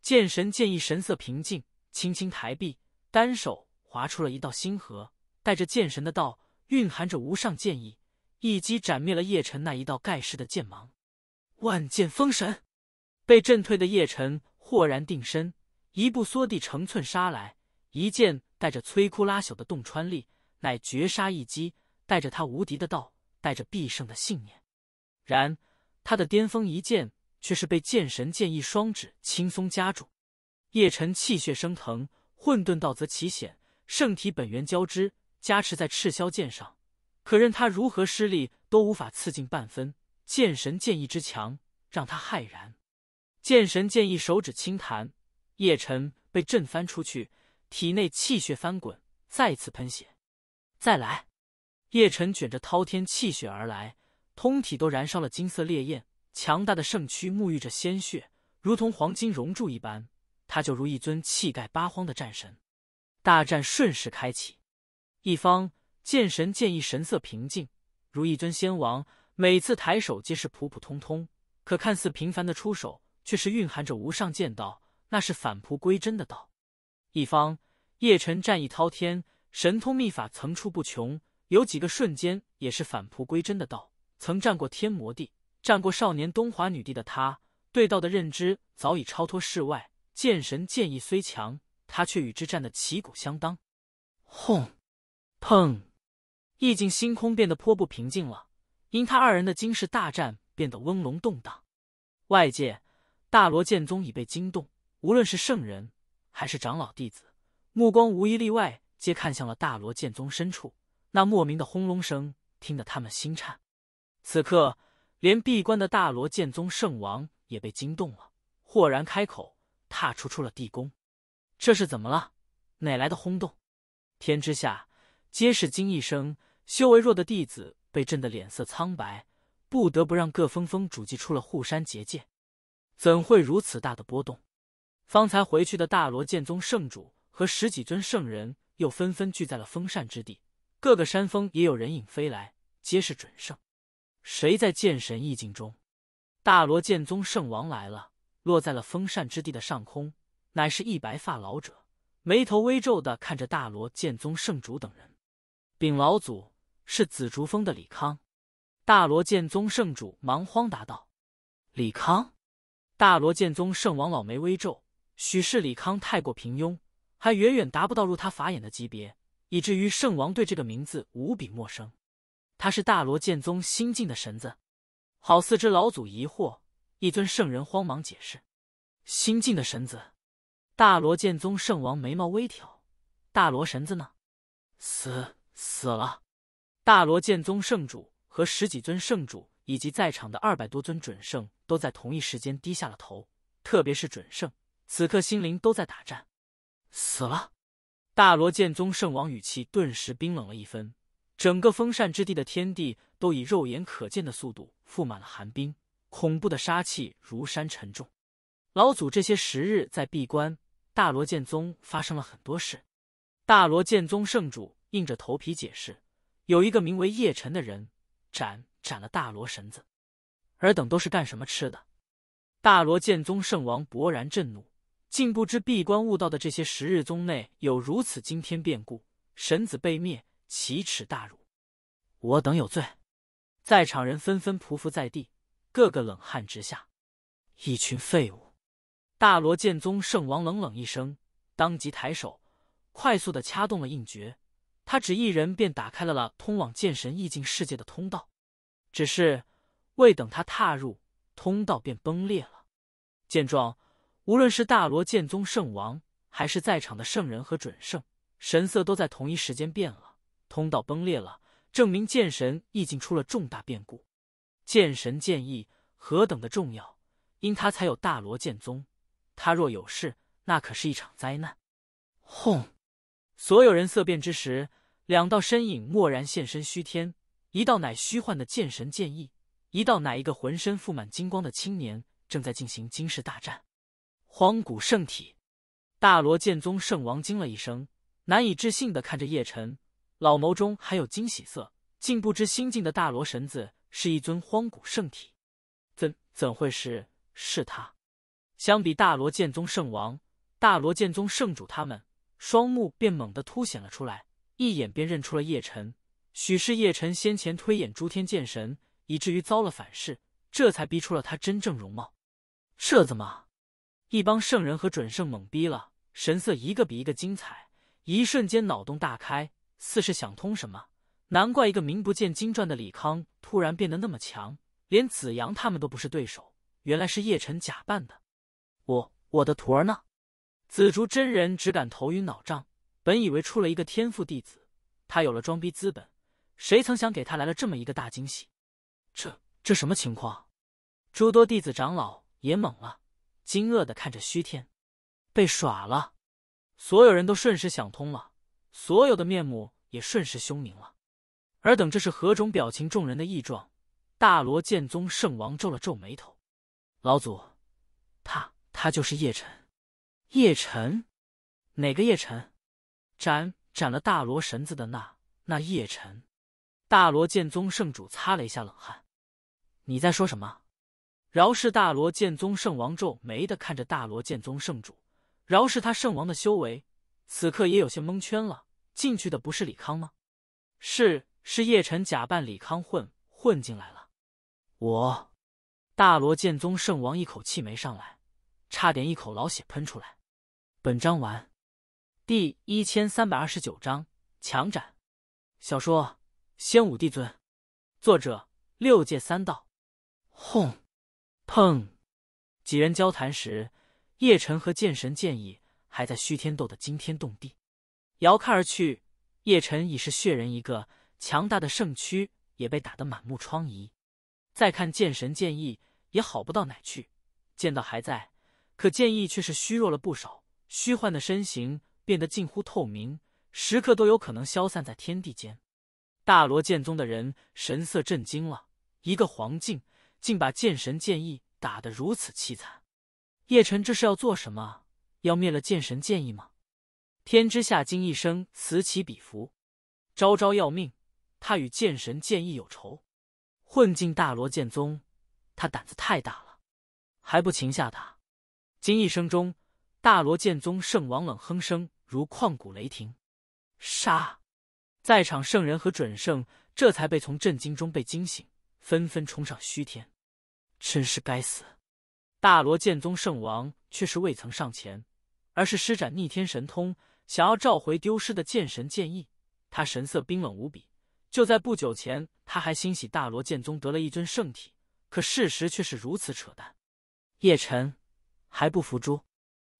剑神剑意神色平静，轻轻抬臂，单手划出了一道星河，带着剑神的道，蕴含着无上剑意，一击斩灭了叶辰那一道盖世的剑芒。万剑封神。被震退的叶辰豁然定身，一步缩地成寸杀来，一剑带着摧枯拉朽的洞穿力，乃绝杀一击，带着他无敌的道，带着必胜的信念。然他的巅峰一剑却是被剑神剑意双指轻松夹住。叶辰气血升腾，混沌道则奇险，圣体本源交织加持在赤霄剑上，可任他如何施力都无法刺进半分。剑神剑意之强，让他骇然。剑神剑意手指轻弹，叶辰被震翻出去，体内气血翻滚，再次喷血。再来，叶辰卷着滔天气血而来，通体都燃烧了金色烈焰，强大的圣躯沐浴着鲜血，如同黄金熔铸一般。他就如一尊气概八荒的战神。大战瞬时开启。一方，剑神剑意神色平静，如一尊仙王，每次抬手皆是普普通通，可看似平凡的出手。却是蕴含着无上剑道，那是返璞归真的道。一方叶辰战意滔天，神通秘法层出不穷，有几个瞬间也是返璞归真的道。曾战过天魔帝，战过少年东华女帝的他，对道的认知早已超脱世外。剑神剑意虽强，他却与之战的旗鼓相当。轰！砰！意境星空变得颇不平静了，因他二人的惊世大战变得温龙动荡。外界。大罗剑宗已被惊动，无论是圣人还是长老弟子，目光无一例外皆看向了大罗剑宗深处。那莫名的轰隆声听得他们心颤。此刻，连闭关的大罗剑宗圣王也被惊动了，豁然开口，踏出出了地宫。这是怎么了？哪来的轰动？天之下皆是惊一声，修为弱的弟子被震得脸色苍白，不得不让各峰峰主祭出了护山结界。怎会如此大的波动？方才回去的大罗剑宗圣主和十几尊圣人又纷纷聚在了封禅之地，各个山峰也有人影飞来，皆是准圣。谁在剑神意境中？大罗剑宗圣王来了，落在了封禅之地的上空，乃是一白发老者，眉头微皱的看着大罗剑宗圣主等人。禀老祖，是紫竹峰的李康。大罗剑宗圣主忙慌答道：“李康。”大罗剑宗圣王老眉微皱，许是李康太过平庸，还远远达不到入他法眼的级别，以至于圣王对这个名字无比陌生。他是大罗剑宗新晋的神子，好似只老祖疑惑，一尊圣人慌忙解释：“新晋的神子。”大罗剑宗圣王眉毛微挑：“大罗神子呢？死死了？”大罗剑宗圣主和十几尊圣主。以及在场的二百多尊准圣都在同一时间低下了头，特别是准圣，此刻心灵都在打颤。死了！大罗剑宗圣王语气顿时冰冷了一分，整个封禅之地的天地都以肉眼可见的速度覆满了寒冰，恐怖的杀气如山沉重。老祖这些时日在闭关，大罗剑宗发生了很多事。大罗剑宗圣主硬着头皮解释：有一个名为叶辰的人斩。斩了大罗神子，尔等都是干什么吃的？大罗剑宗圣王勃然震怒，竟不知闭关悟道的这些十日宗内有如此惊天变故，神子被灭，奇耻大辱！我等有罪！在场人纷纷匍匐在地，个个冷汗直下。一群废物！大罗剑宗圣王冷冷一声，当即抬手，快速的掐动了印诀，他只一人便打开了了通往剑神意境世界的通道。只是未等他踏入通道，便崩裂了。见状，无论是大罗剑宗圣王，还是在场的圣人和准圣，神色都在同一时间变了。通道崩裂了，证明剑神意境出了重大变故。剑神剑意何等的重要，因他才有大罗剑宗。他若有事，那可是一场灾难。轰！所有人色变之时，两道身影蓦然现身虚天。一道乃虚幻的剑神剑意，一道乃一个浑身覆满金光的青年正在进行惊世大战。荒古圣体，大罗剑宗圣王惊了一声，难以置信的看着叶辰，老眸中还有惊喜色，竟不知新晋的大罗神子是一尊荒古圣体，怎怎会是是他？相比大罗剑宗圣王、大罗剑宗圣主，他们双目便猛地凸显了出来，一眼便认出了叶辰，许是叶辰先前推演诸天剑神，以至于遭了反噬，这才逼出了他真正容貌。这怎么？一帮圣人和准圣懵逼了，神色一个比一个精彩，一瞬间脑洞大开，似是想通什么。难怪一个名不见经传的李康突然变得那么强，连子阳他们都不是对手。原来是叶辰假扮的。我我的徒儿呢？紫竹真人只敢头晕脑胀，本以为出了一个天赋弟子，他有了装逼资本。谁曾想给他来了这么一个大惊喜？这这什么情况？诸多弟子长老也懵了，惊愕的看着虚天，被耍了。所有人都瞬时想通了，所有的面目也瞬时凶明了。而等这是何种表情？众人的异状，大罗剑宗圣王皱了皱眉头：“老祖，他他就是叶辰。叶辰，哪个叶辰？斩斩了大罗神子的那那叶辰。”大罗剑宗圣主擦了一下冷汗，“你在说什么？”饶是大罗剑宗圣王皱眉的看着大罗剑宗圣主，饶是他圣王的修为，此刻也有些蒙圈了。进去的不是李康吗？是是叶辰假扮李康混混进来了。我大罗剑宗圣王一口气没上来，差点一口老血喷出来。本章完，第一千三百二十九章强斩小说。仙武帝尊，作者六界三道。轰，砰！几人交谈时，叶辰和剑神剑意还在虚天斗的惊天动地。遥看而去，叶辰已是血人一个，强大的圣躯也被打得满目疮痍。再看剑神剑意，也好不到哪去，剑道还在，可剑意却是虚弱了不少，虚幻的身形变得近乎透明，时刻都有可能消散在天地间。大罗剑宗的人神色震惊了，一个黄境竟把剑神剑意打得如此凄惨。叶辰这是要做什么？要灭了剑神剑意吗？天之下惊一声，此起彼伏，招招要命。他与剑神剑意有仇，混进大罗剑宗，他胆子太大了，还不擒下他？惊一声中，大罗剑宗圣王冷哼声如旷古雷霆，杀！在场圣人和准圣这才被从震惊中被惊醒，纷纷冲上虚天。真是该死！大罗剑宗圣王却是未曾上前，而是施展逆天神通，想要召回丢失的剑神剑意。他神色冰冷无比。就在不久前，他还欣喜大罗剑宗得了一尊圣体，可事实却是如此扯淡。叶辰还不服输。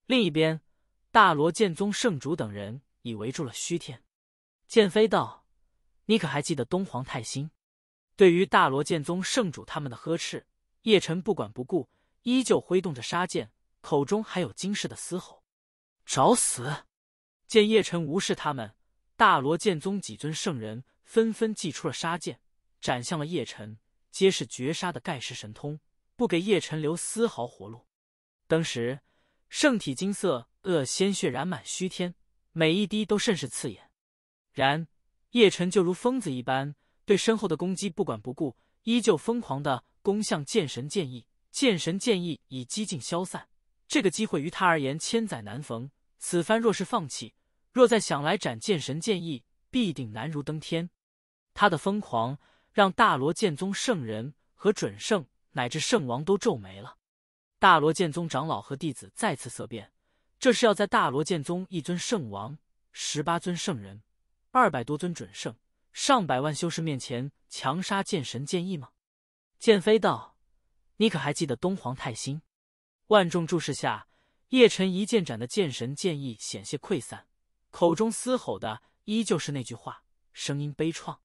另一边，大罗剑宗圣主等人已围住了虚天。剑飞道：“你可还记得东皇太兴？”对于大罗剑宗圣主他们的呵斥，叶辰不管不顾，依旧挥动着杀剑，口中还有惊世的嘶吼：“找死！”见叶辰无视他们，大罗剑宗几尊圣人纷纷祭出了杀剑，斩向了叶辰，皆是绝杀的盖世神通，不给叶辰留丝毫活路。当时，圣体金色恶鲜血染满虚天，每一滴都甚是刺眼。然，叶辰就如疯子一般，对身后的攻击不管不顾，依旧疯狂的攻向剑神剑意。剑神剑意已几近消散，这个机会于他而言千载难逢。此番若是放弃，若再想来斩剑神剑意，必定难如登天。他的疯狂让大罗剑宗圣人和准圣乃至圣王都皱眉了。大罗剑宗长老和弟子再次色变，这是要在大罗剑宗一尊圣王、十八尊圣人。二百多尊准圣，上百万修士面前强杀剑神剑意吗？剑飞道：“你可还记得东皇太星？万众注视下，叶辰一剑斩的剑神剑意险些溃散，口中嘶吼的依旧是那句话，声音悲怆，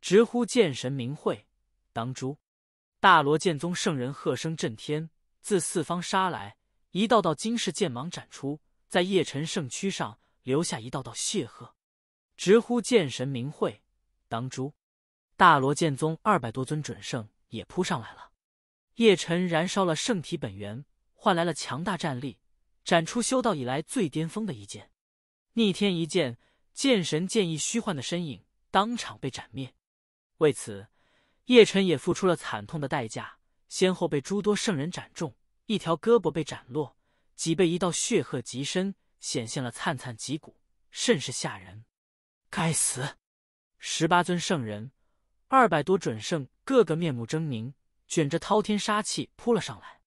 直呼剑神名讳。当诛！大罗剑宗圣人喝声震天，自四方杀来，一道道金世剑芒斩出，在叶辰圣躯上留下一道道血痕。直呼剑神名讳，当诛。大罗剑宗二百多尊准圣也扑上来了。叶辰燃烧了圣体本源，换来了强大战力，展出修道以来最巅峰的一剑，逆天一剑。剑神剑意虚幻的身影当场被斩灭。为此，叶辰也付出了惨痛的代价，先后被诸多圣人斩中，一条胳膊被斩落，脊背一道血壑极深，显现了灿灿脊骨，甚是吓人。该死！十八尊圣人，二百多准圣，个个面目狰狞，卷着滔天杀气扑了上来。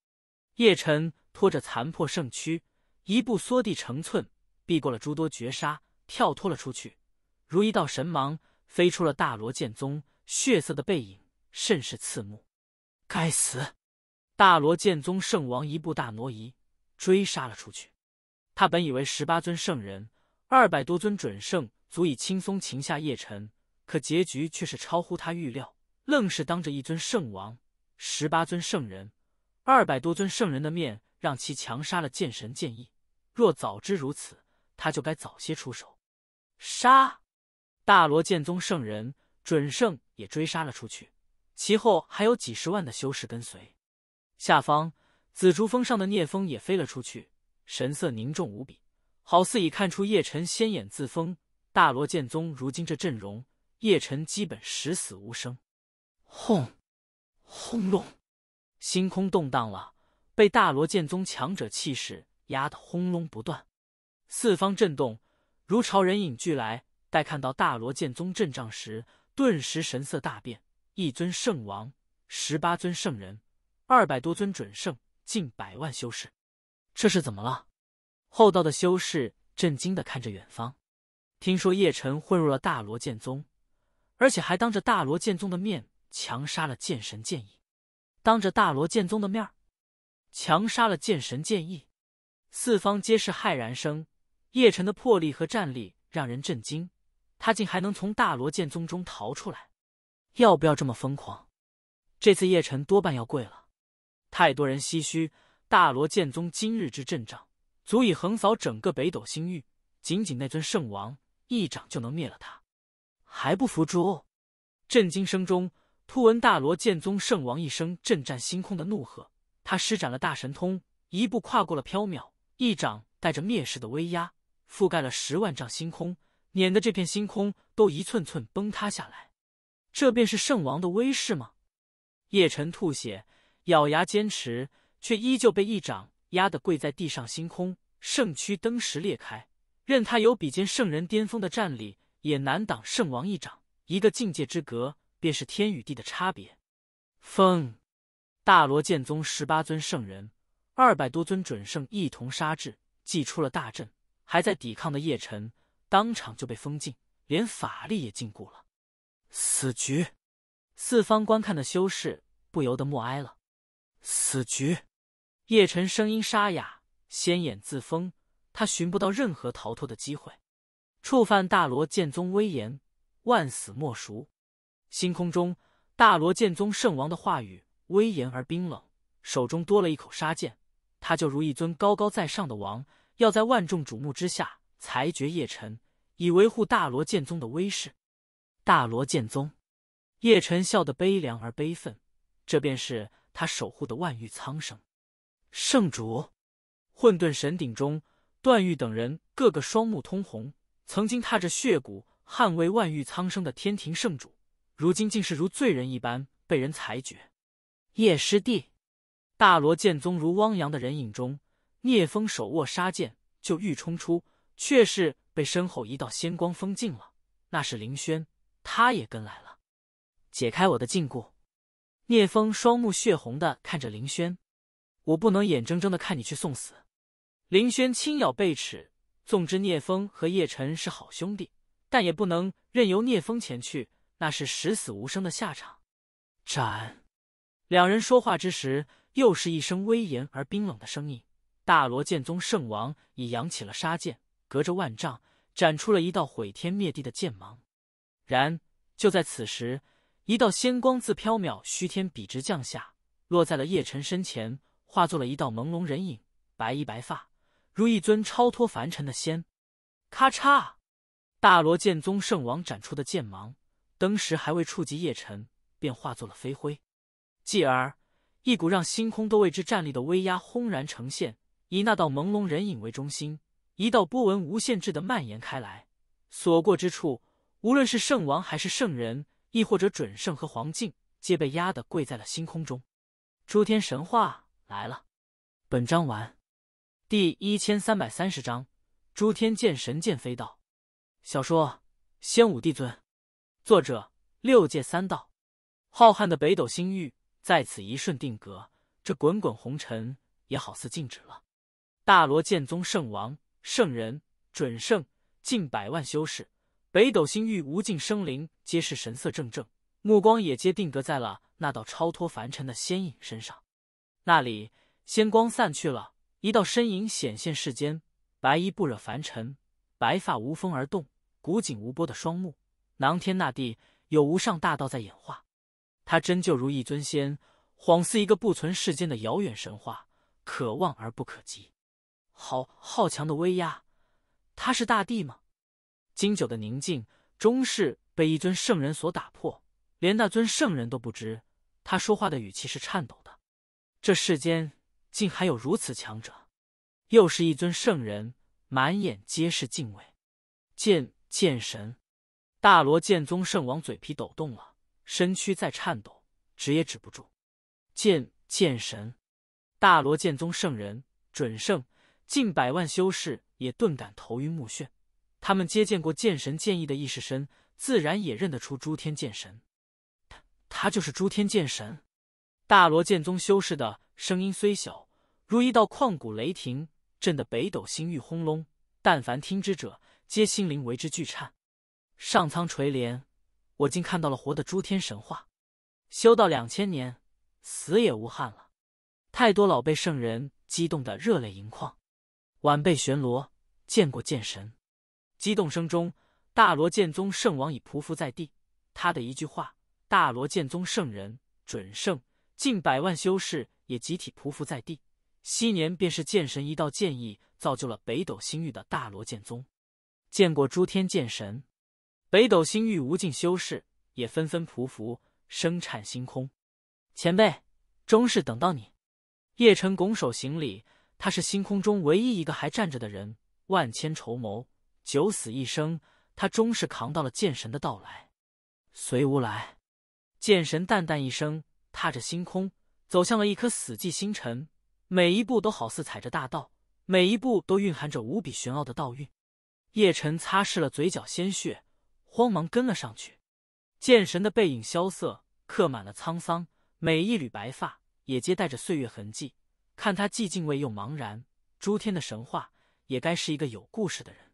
叶辰拖着残破圣躯，一步缩地成寸，避过了诸多绝杀，跳脱了出去，如一道神芒飞出了大罗剑宗。血色的背影甚是刺目。该死！大罗剑宗圣王一步大挪移，追杀了出去。他本以为十八尊圣人，二百多尊准圣。足以轻松擒下叶辰，可结局却是超乎他预料，愣是当着一尊圣王、十八尊圣人、二百多尊圣人的面，让其强杀了剑神剑意。若早知如此，他就该早些出手杀大罗剑宗圣人、准圣，也追杀了出去。其后还有几十万的修士跟随。下方紫竹峰上的聂风也飞了出去，神色凝重无比，好似已看出叶辰先眼自封。大罗剑宗如今这阵容，叶辰基本十死无生。轰！轰隆！星空动荡了，被大罗剑宗强者气势压得轰隆不断，四方震动，如潮人影聚来。待看到大罗剑宗阵仗时，顿时神色大变：一尊圣王，十八尊圣人，二百多尊准圣，近百万修士，这是怎么了？厚道的修士震惊的看着远方。听说叶辰混入了大罗剑宗，而且还当着大罗剑宗的面强杀了剑神剑意。当着大罗剑宗的面强杀了剑神剑意，四方皆是骇然声。叶辰的魄力和战力让人震惊，他竟还能从大罗剑宗中逃出来，要不要这么疯狂？这次叶辰多半要跪了。太多人唏嘘，大罗剑宗今日之阵仗，足以横扫整个北斗星域。仅仅那尊圣王。一掌就能灭了他，还不服输？震惊声中，突闻大罗剑宗圣王一声震颤星空的怒喝，他施展了大神通，一步跨过了缥缈，一掌带着灭世的威压，覆盖了十万丈星空，碾得这片星空都一寸寸崩塌下来。这便是圣王的威势吗？叶辰吐血，咬牙坚持，却依旧被一掌压得跪在地上，星空圣躯登时裂开。任他有比肩圣人巅峰的战力，也难挡圣王一掌。一个境界之隔，便是天与地的差别。封！大罗剑宗十八尊圣人，二百多尊准圣一同杀至，祭出了大阵，还在抵抗的叶辰，当场就被封禁，连法力也禁锢了。死局！四方观看的修士不由得默哀了。死局！叶辰声音沙哑，仙眼自封。他寻不到任何逃脱的机会，触犯大罗剑宗威严，万死莫赎。星空中，大罗剑宗圣王的话语威严而冰冷，手中多了一口杀剑。他就如一尊高高在上的王，要在万众瞩目之下裁决叶辰，以维护大罗剑宗的威势。大罗剑宗，叶辰笑得悲凉而悲愤，这便是他守护的万域苍生。圣主，混沌神鼎中。段誉等人个个双目通红，曾经踏着血骨捍卫万域苍生的天庭圣主，如今竟是如罪人一般被人裁决。叶师弟，大罗剑宗如汪洋的人影中，聂风手握杀剑就欲冲出，却是被身后一道仙光封禁了。那是凌轩，他也跟来了。解开我的禁锢！聂风双目血红的看着凌轩，我不能眼睁睁的看你去送死。林轩轻咬贝齿，纵知聂风和叶辰是好兄弟，但也不能任由聂风前去，那是十死无生的下场。斩！两人说话之时，又是一声威严而冰冷的声音。大罗剑宗圣王已扬起了杀剑，隔着万丈，斩出了一道毁天灭地的剑芒。然，就在此时，一道仙光自缥缈虚天笔直降下，落在了叶辰身前，化作了一道朦胧人影，白衣白发。如一尊超脱凡尘的仙，咔嚓！大罗剑宗圣王斩出的剑芒，当时还未触及叶尘，便化作了飞灰。继而，一股让星空都为之战栗的威压轰然呈现，以那道朦胧人影为中心，一道波纹无限制的蔓延开来，所过之处，无论是圣王还是圣人，亦或者准圣和黄境，皆被压得跪在了星空中。诸天神话来了。本章完。第一千三百三十章诸天剑神剑飞道，小说《仙武帝尊》，作者六界三道。浩瀚的北斗星域在此一瞬定格，这滚滚红尘也好似静止了。大罗剑宗圣王、圣人、准圣近百万修士，北斗星域无尽生灵皆是神色正正，目光也皆定格在了那道超脱凡尘的仙影身上。那里仙光散去了。一道身影显现世间，白衣不惹凡尘，白发无风而动，古井无波的双目，囊天纳地，有无上大道在演化。他真就如一尊仙，恍似一个不存世间的遥远神话，可望而不可及。好好强的威压，他是大帝吗？金九的宁静终是被一尊圣人所打破，连那尊圣人都不知，他说话的语气是颤抖的。这世间。竟还有如此强者！又是一尊圣人，满眼皆是敬畏。剑剑神，大罗剑宗圣王嘴皮抖动了，身躯在颤抖，止也止不住。剑剑神，大罗剑宗圣人、准圣，近百万修士也顿感头晕目眩。他们接见过剑神剑意的意识身，自然也认得出诸天剑神。他他就是诸天剑神！大罗剑宗修士的声音虽小。如一道旷古雷霆，震得北斗星域轰隆。但凡听之者，皆心灵为之巨颤。上苍垂怜，我竟看到了活的诸天神话。修道两千年，死也无憾了。太多老辈圣人激动得热泪盈眶。晚辈玄罗见过剑神。激动声中，大罗剑宗圣王已匍匐在地。他的一句话，大罗剑宗圣人、准圣近百万修士也集体匍匐在地。昔年便是剑神一道剑意，造就了北斗星域的大罗剑宗。见过诸天剑神，北斗星域无尽修士也纷纷匍匐，声颤星空。前辈，终是等到你。叶辰拱手行礼，他是星空中唯一一个还站着的人。万千筹谋，九死一生，他终是扛到了剑神的到来。随吾来。剑神淡淡一声，踏着星空，走向了一颗死寂星辰。每一步都好似踩着大道，每一步都蕴含着无比玄奥的道韵。叶晨擦拭了嘴角鲜血，慌忙跟了上去。剑神的背影萧瑟，刻满了沧桑，每一缕白发也皆带着岁月痕迹。看他既敬畏又茫然，诸天的神话也该是一个有故事的人。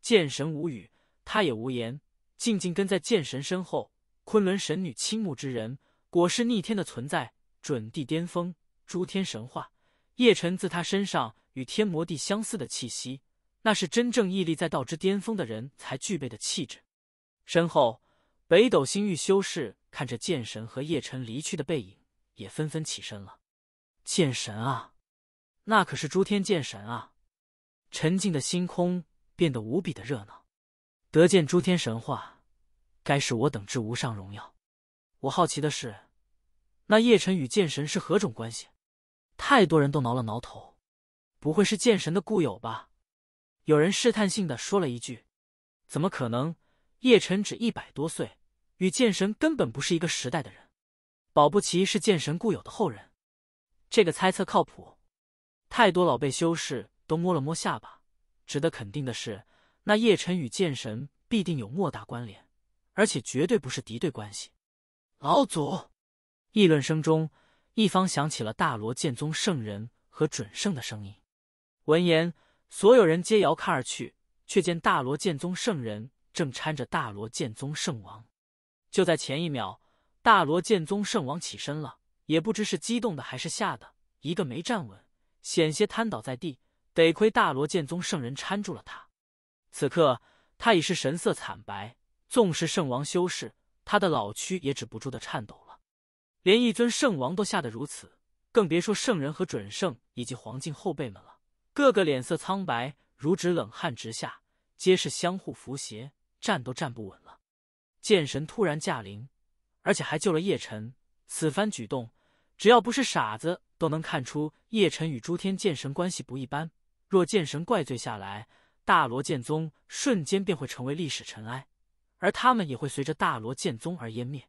剑神无语，他也无言，静静跟在剑神身后。昆仑神女倾慕之人，果是逆天的存在，准地巅峰，诸天神话。叶辰自他身上与天魔帝相似的气息，那是真正屹立在道之巅峰的人才具备的气质。身后，北斗星域修士看着剑神和叶辰离去的背影，也纷纷起身了。剑神啊，那可是诸天剑神啊！沉静的星空变得无比的热闹。得见诸天神话，该是我等之无上荣耀。我好奇的是，那叶辰与剑神是何种关系？太多人都挠了挠头，不会是剑神的故友吧？有人试探性的说了一句：“怎么可能？叶辰只一百多岁，与剑神根本不是一个时代的人，保不齐是剑神故有的后人。”这个猜测靠谱。太多老辈修士都摸了摸下巴。值得肯定的是，那叶辰与剑神必定有莫大关联，而且绝对不是敌对关系。老祖，议论声中。一方响起了大罗剑宗圣人和准圣的声音。闻言，所有人皆遥看而去，却见大罗剑宗圣人正搀着大罗剑宗圣王。就在前一秒，大罗剑宗圣王起身了，也不知是激动的还是吓的，一个没站稳，险些瘫倒在地，得亏大罗剑宗圣人搀住了他。此刻，他已是神色惨白，纵是圣王修士，他的老躯也止不住的颤抖。连一尊圣王都吓得如此，更别说圣人和准圣以及黄金后辈们了。个个脸色苍白，如指冷汗直下，皆是相互扶携，站都站不稳了。剑神突然驾临，而且还救了叶辰，此番举动，只要不是傻子，都能看出叶辰与诸天剑神关系不一般。若剑神怪罪下来，大罗剑宗瞬间便会成为历史尘埃，而他们也会随着大罗剑宗而湮灭。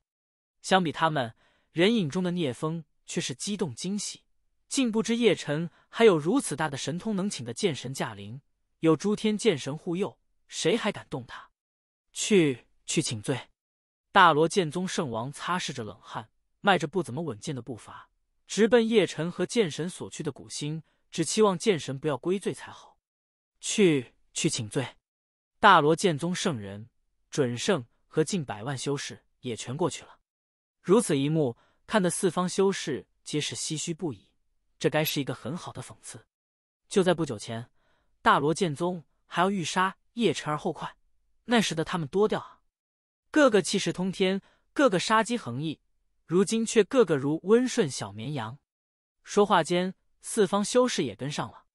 相比他们。人影中的聂风却是激动惊喜，竟不知叶辰还有如此大的神通，能请的剑神驾临，有诸天剑神护佑，谁还敢动他？去去请罪！大罗剑宗圣王擦拭着冷汗，迈着不怎么稳健的步伐，直奔叶辰和剑神所去的古星，只期望剑神不要归罪才好。去去请罪！大罗剑宗圣人、准圣和近百万修士也全过去了。如此一幕，看得四方修士皆是唏嘘不已。这该是一个很好的讽刺。就在不久前，大罗剑宗还要欲杀叶辰而后快，那时的他们多吊啊，个个气势通天，个个杀机横溢。如今却个个如温顺小绵羊。说话间，四方修士也跟上了。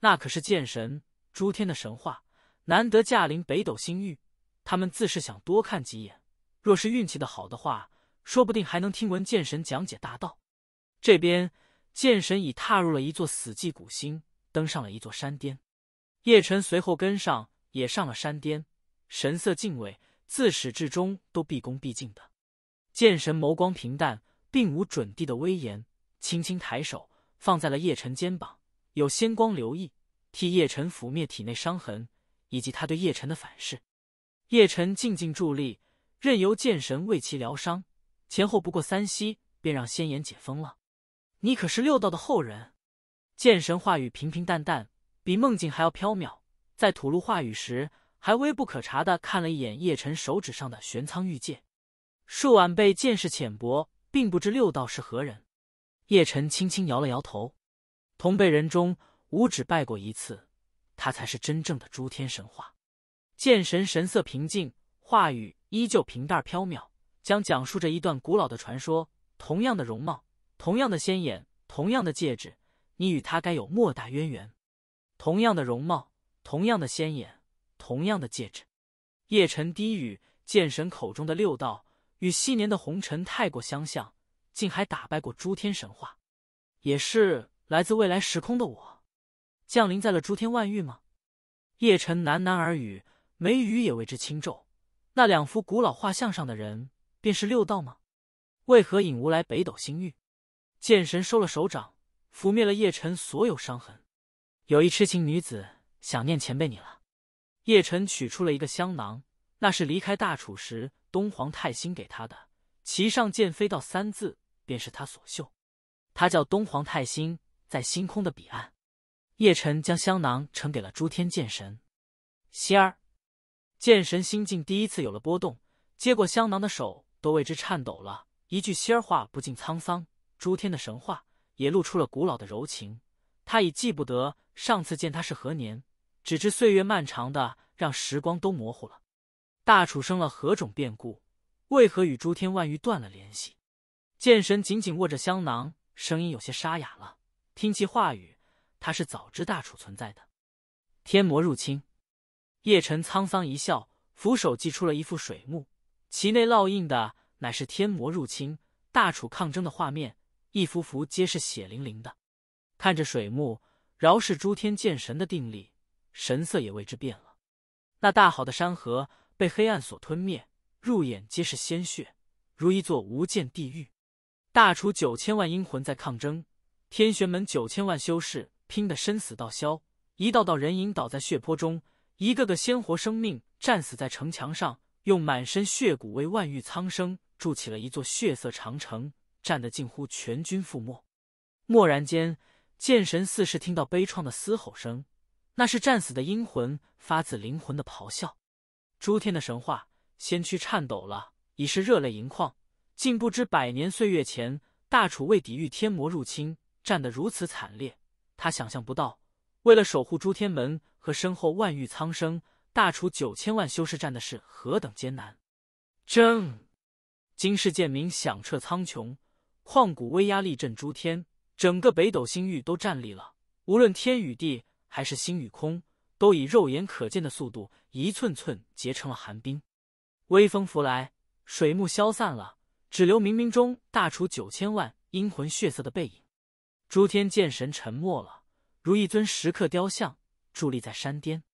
那可是剑神，诸天的神话，难得驾临北斗星域，他们自是想多看几眼。若是运气的好的话。说不定还能听闻剑神讲解大道。这边剑神已踏入了一座死寂古星，登上了一座山巅。叶辰随后跟上，也上了山巅，神色敬畏，自始至终都毕恭毕敬的。剑神眸光平淡，并无准地的威严，轻轻抬手放在了叶辰肩膀，有仙光流溢，替叶辰抚灭体内伤痕以及他对叶辰的反噬。叶辰静静伫立，任由剑神为其疗伤。前后不过三息，便让仙眼解封了。你可是六道的后人？剑神话语平平淡淡，比梦境还要飘渺。在吐露话语时，还微不可察的看了一眼叶辰手指上的玄苍玉剑。数晚辈见识浅薄，并不知六道是何人。叶辰轻轻摇了摇头。同辈人中，吾只拜过一次，他才是真正的诸天神话。剑神神色平静，话语依旧平淡飘渺。将讲述着一段古老的传说。同样的容貌，同样的仙眼，同样的戒指，你与他该有莫大渊源。同样的容貌，同样的仙眼，同样的戒指。叶晨低语：“剑神口中的六道，与昔年的红尘太过相像，竟还打败过诸天神话，也是来自未来时空的我，降临在了诸天万域吗？”叶晨喃喃而语，眉宇也为之轻皱。那两幅古老画像上的人。便是六道吗？为何引吾来北斗星域？剑神收了手掌，抚灭了叶辰所有伤痕。有一痴情女子想念前辈你了。叶辰取出了一个香囊，那是离开大楚时东皇太星给他的，其上“剑飞道”三字便是他所绣。他叫东皇太星，在星空的彼岸。叶辰将香囊呈给了诸天剑神。仙儿，剑神心境第一次有了波动，接过香囊的手。都为之颤抖了。一句仙儿话，不尽沧桑；诸天的神话，也露出了古老的柔情。他已记不得上次见他是何年，只知岁月漫长的让时光都模糊了。大楚生了何种变故？为何与诸天万域断了联系？剑神紧紧握着香囊，声音有些沙哑了。听其话语，他是早知大楚存在的。天魔入侵，叶辰沧桑一笑，俯手祭出了一副水幕。其内烙印的乃是天魔入侵大楚抗争的画面，一幅幅皆是血淋淋的。看着水幕，饶是诸天剑神的定力，神色也为之变了。那大好的山河被黑暗所吞灭，入眼皆是鲜血，如一座无间地狱。大楚九千万英魂在抗争，天玄门九千万修士拼得生死道消，一道道人影倒在血泊中，一个个鲜活生命战死在城墙上。用满身血骨为万域苍生筑起了一座血色长城，战得近乎全军覆没。蓦然间，剑神似是听到悲怆的嘶吼声，那是战死的英魂发自灵魂的咆哮。诸天的神话先驱颤抖了，已是热泪盈眶，竟不知百年岁月前大楚为抵御天魔入侵战得如此惨烈。他想象不到，为了守护诸天门和身后万域苍生。大楚九千万修士战的是何等艰难！正，金世剑名响彻苍穹，旷古威压力震诸天，整个北斗星域都站立了。无论天与地，还是星与空，都以肉眼可见的速度一寸寸结成了寒冰。微风拂来，水幕消散了，只留冥冥中大楚九千万阴魂血色的背影。诸天剑神沉默了，如一尊石刻雕像，伫立在山巅。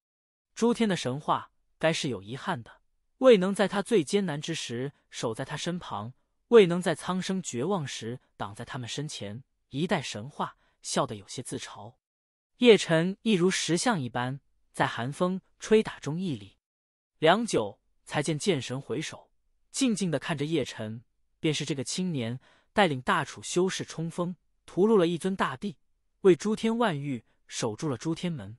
诸天的神话该是有遗憾的，未能在他最艰难之时守在他身旁，未能在苍生绝望时挡在他们身前。一代神话笑得有些自嘲。叶辰一如石像一般，在寒风吹打中屹立，良久才见剑神回首，静静的看着叶辰，便是这个青年带领大楚修士冲锋，屠戮了一尊大帝，为诸天万域守住了诸天门。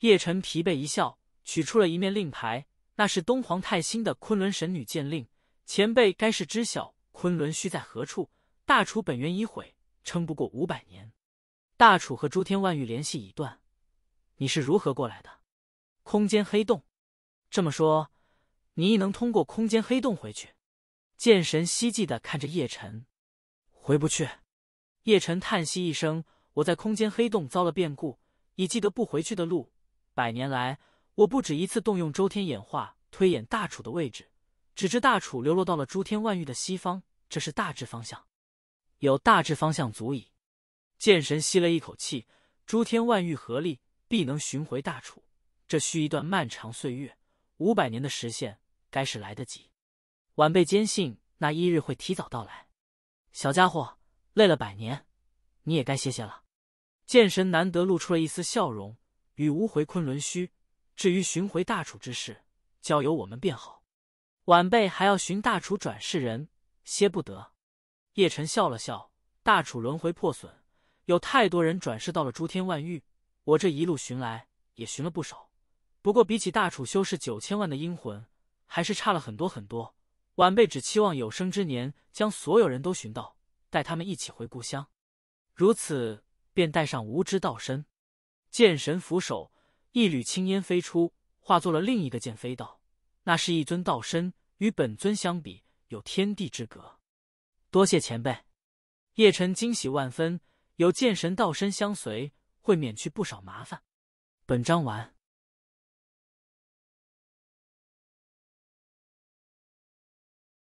叶辰疲惫一笑。取出了一面令牌，那是东皇太星的昆仑神女剑令。前辈该是知晓昆仑虚在何处。大楚本源已毁，撑不过五百年。大楚和诸天万域联系已断，你是如何过来的？空间黑洞。这么说，你亦能通过空间黑洞回去？剑神希冀的看着叶辰，回不去。叶辰叹息一声：“我在空间黑洞遭了变故，已记得不回去的路。百年来。”我不止一次动用周天演化推演大楚的位置，只知大楚流落到了诸天万域的西方，这是大致方向。有大致方向足矣。剑神吸了一口气，诸天万域合力必能寻回大楚，这需一段漫长岁月，五百年的时限该是来得及。晚辈坚信那一日会提早到来。小家伙，累了百年，你也该歇歇了。剑神难得露出了一丝笑容，与无回昆仑虚。至于寻回大楚之事，交由我们便好。晚辈还要寻大楚转世人，歇不得。叶辰笑了笑，大楚轮回破损，有太多人转世到了诸天万域。我这一路寻来，也寻了不少。不过比起大楚修士九千万的阴魂，还是差了很多很多。晚辈只期望有生之年将所有人都寻到，带他们一起回故乡。如此，便带上无知道身，剑神扶手。一缕青烟飞出，化作了另一个剑飞道。那是一尊道身，与本尊相比，有天地之隔。多谢前辈，叶辰惊喜万分。有剑神道身相随，会免去不少麻烦。本章完。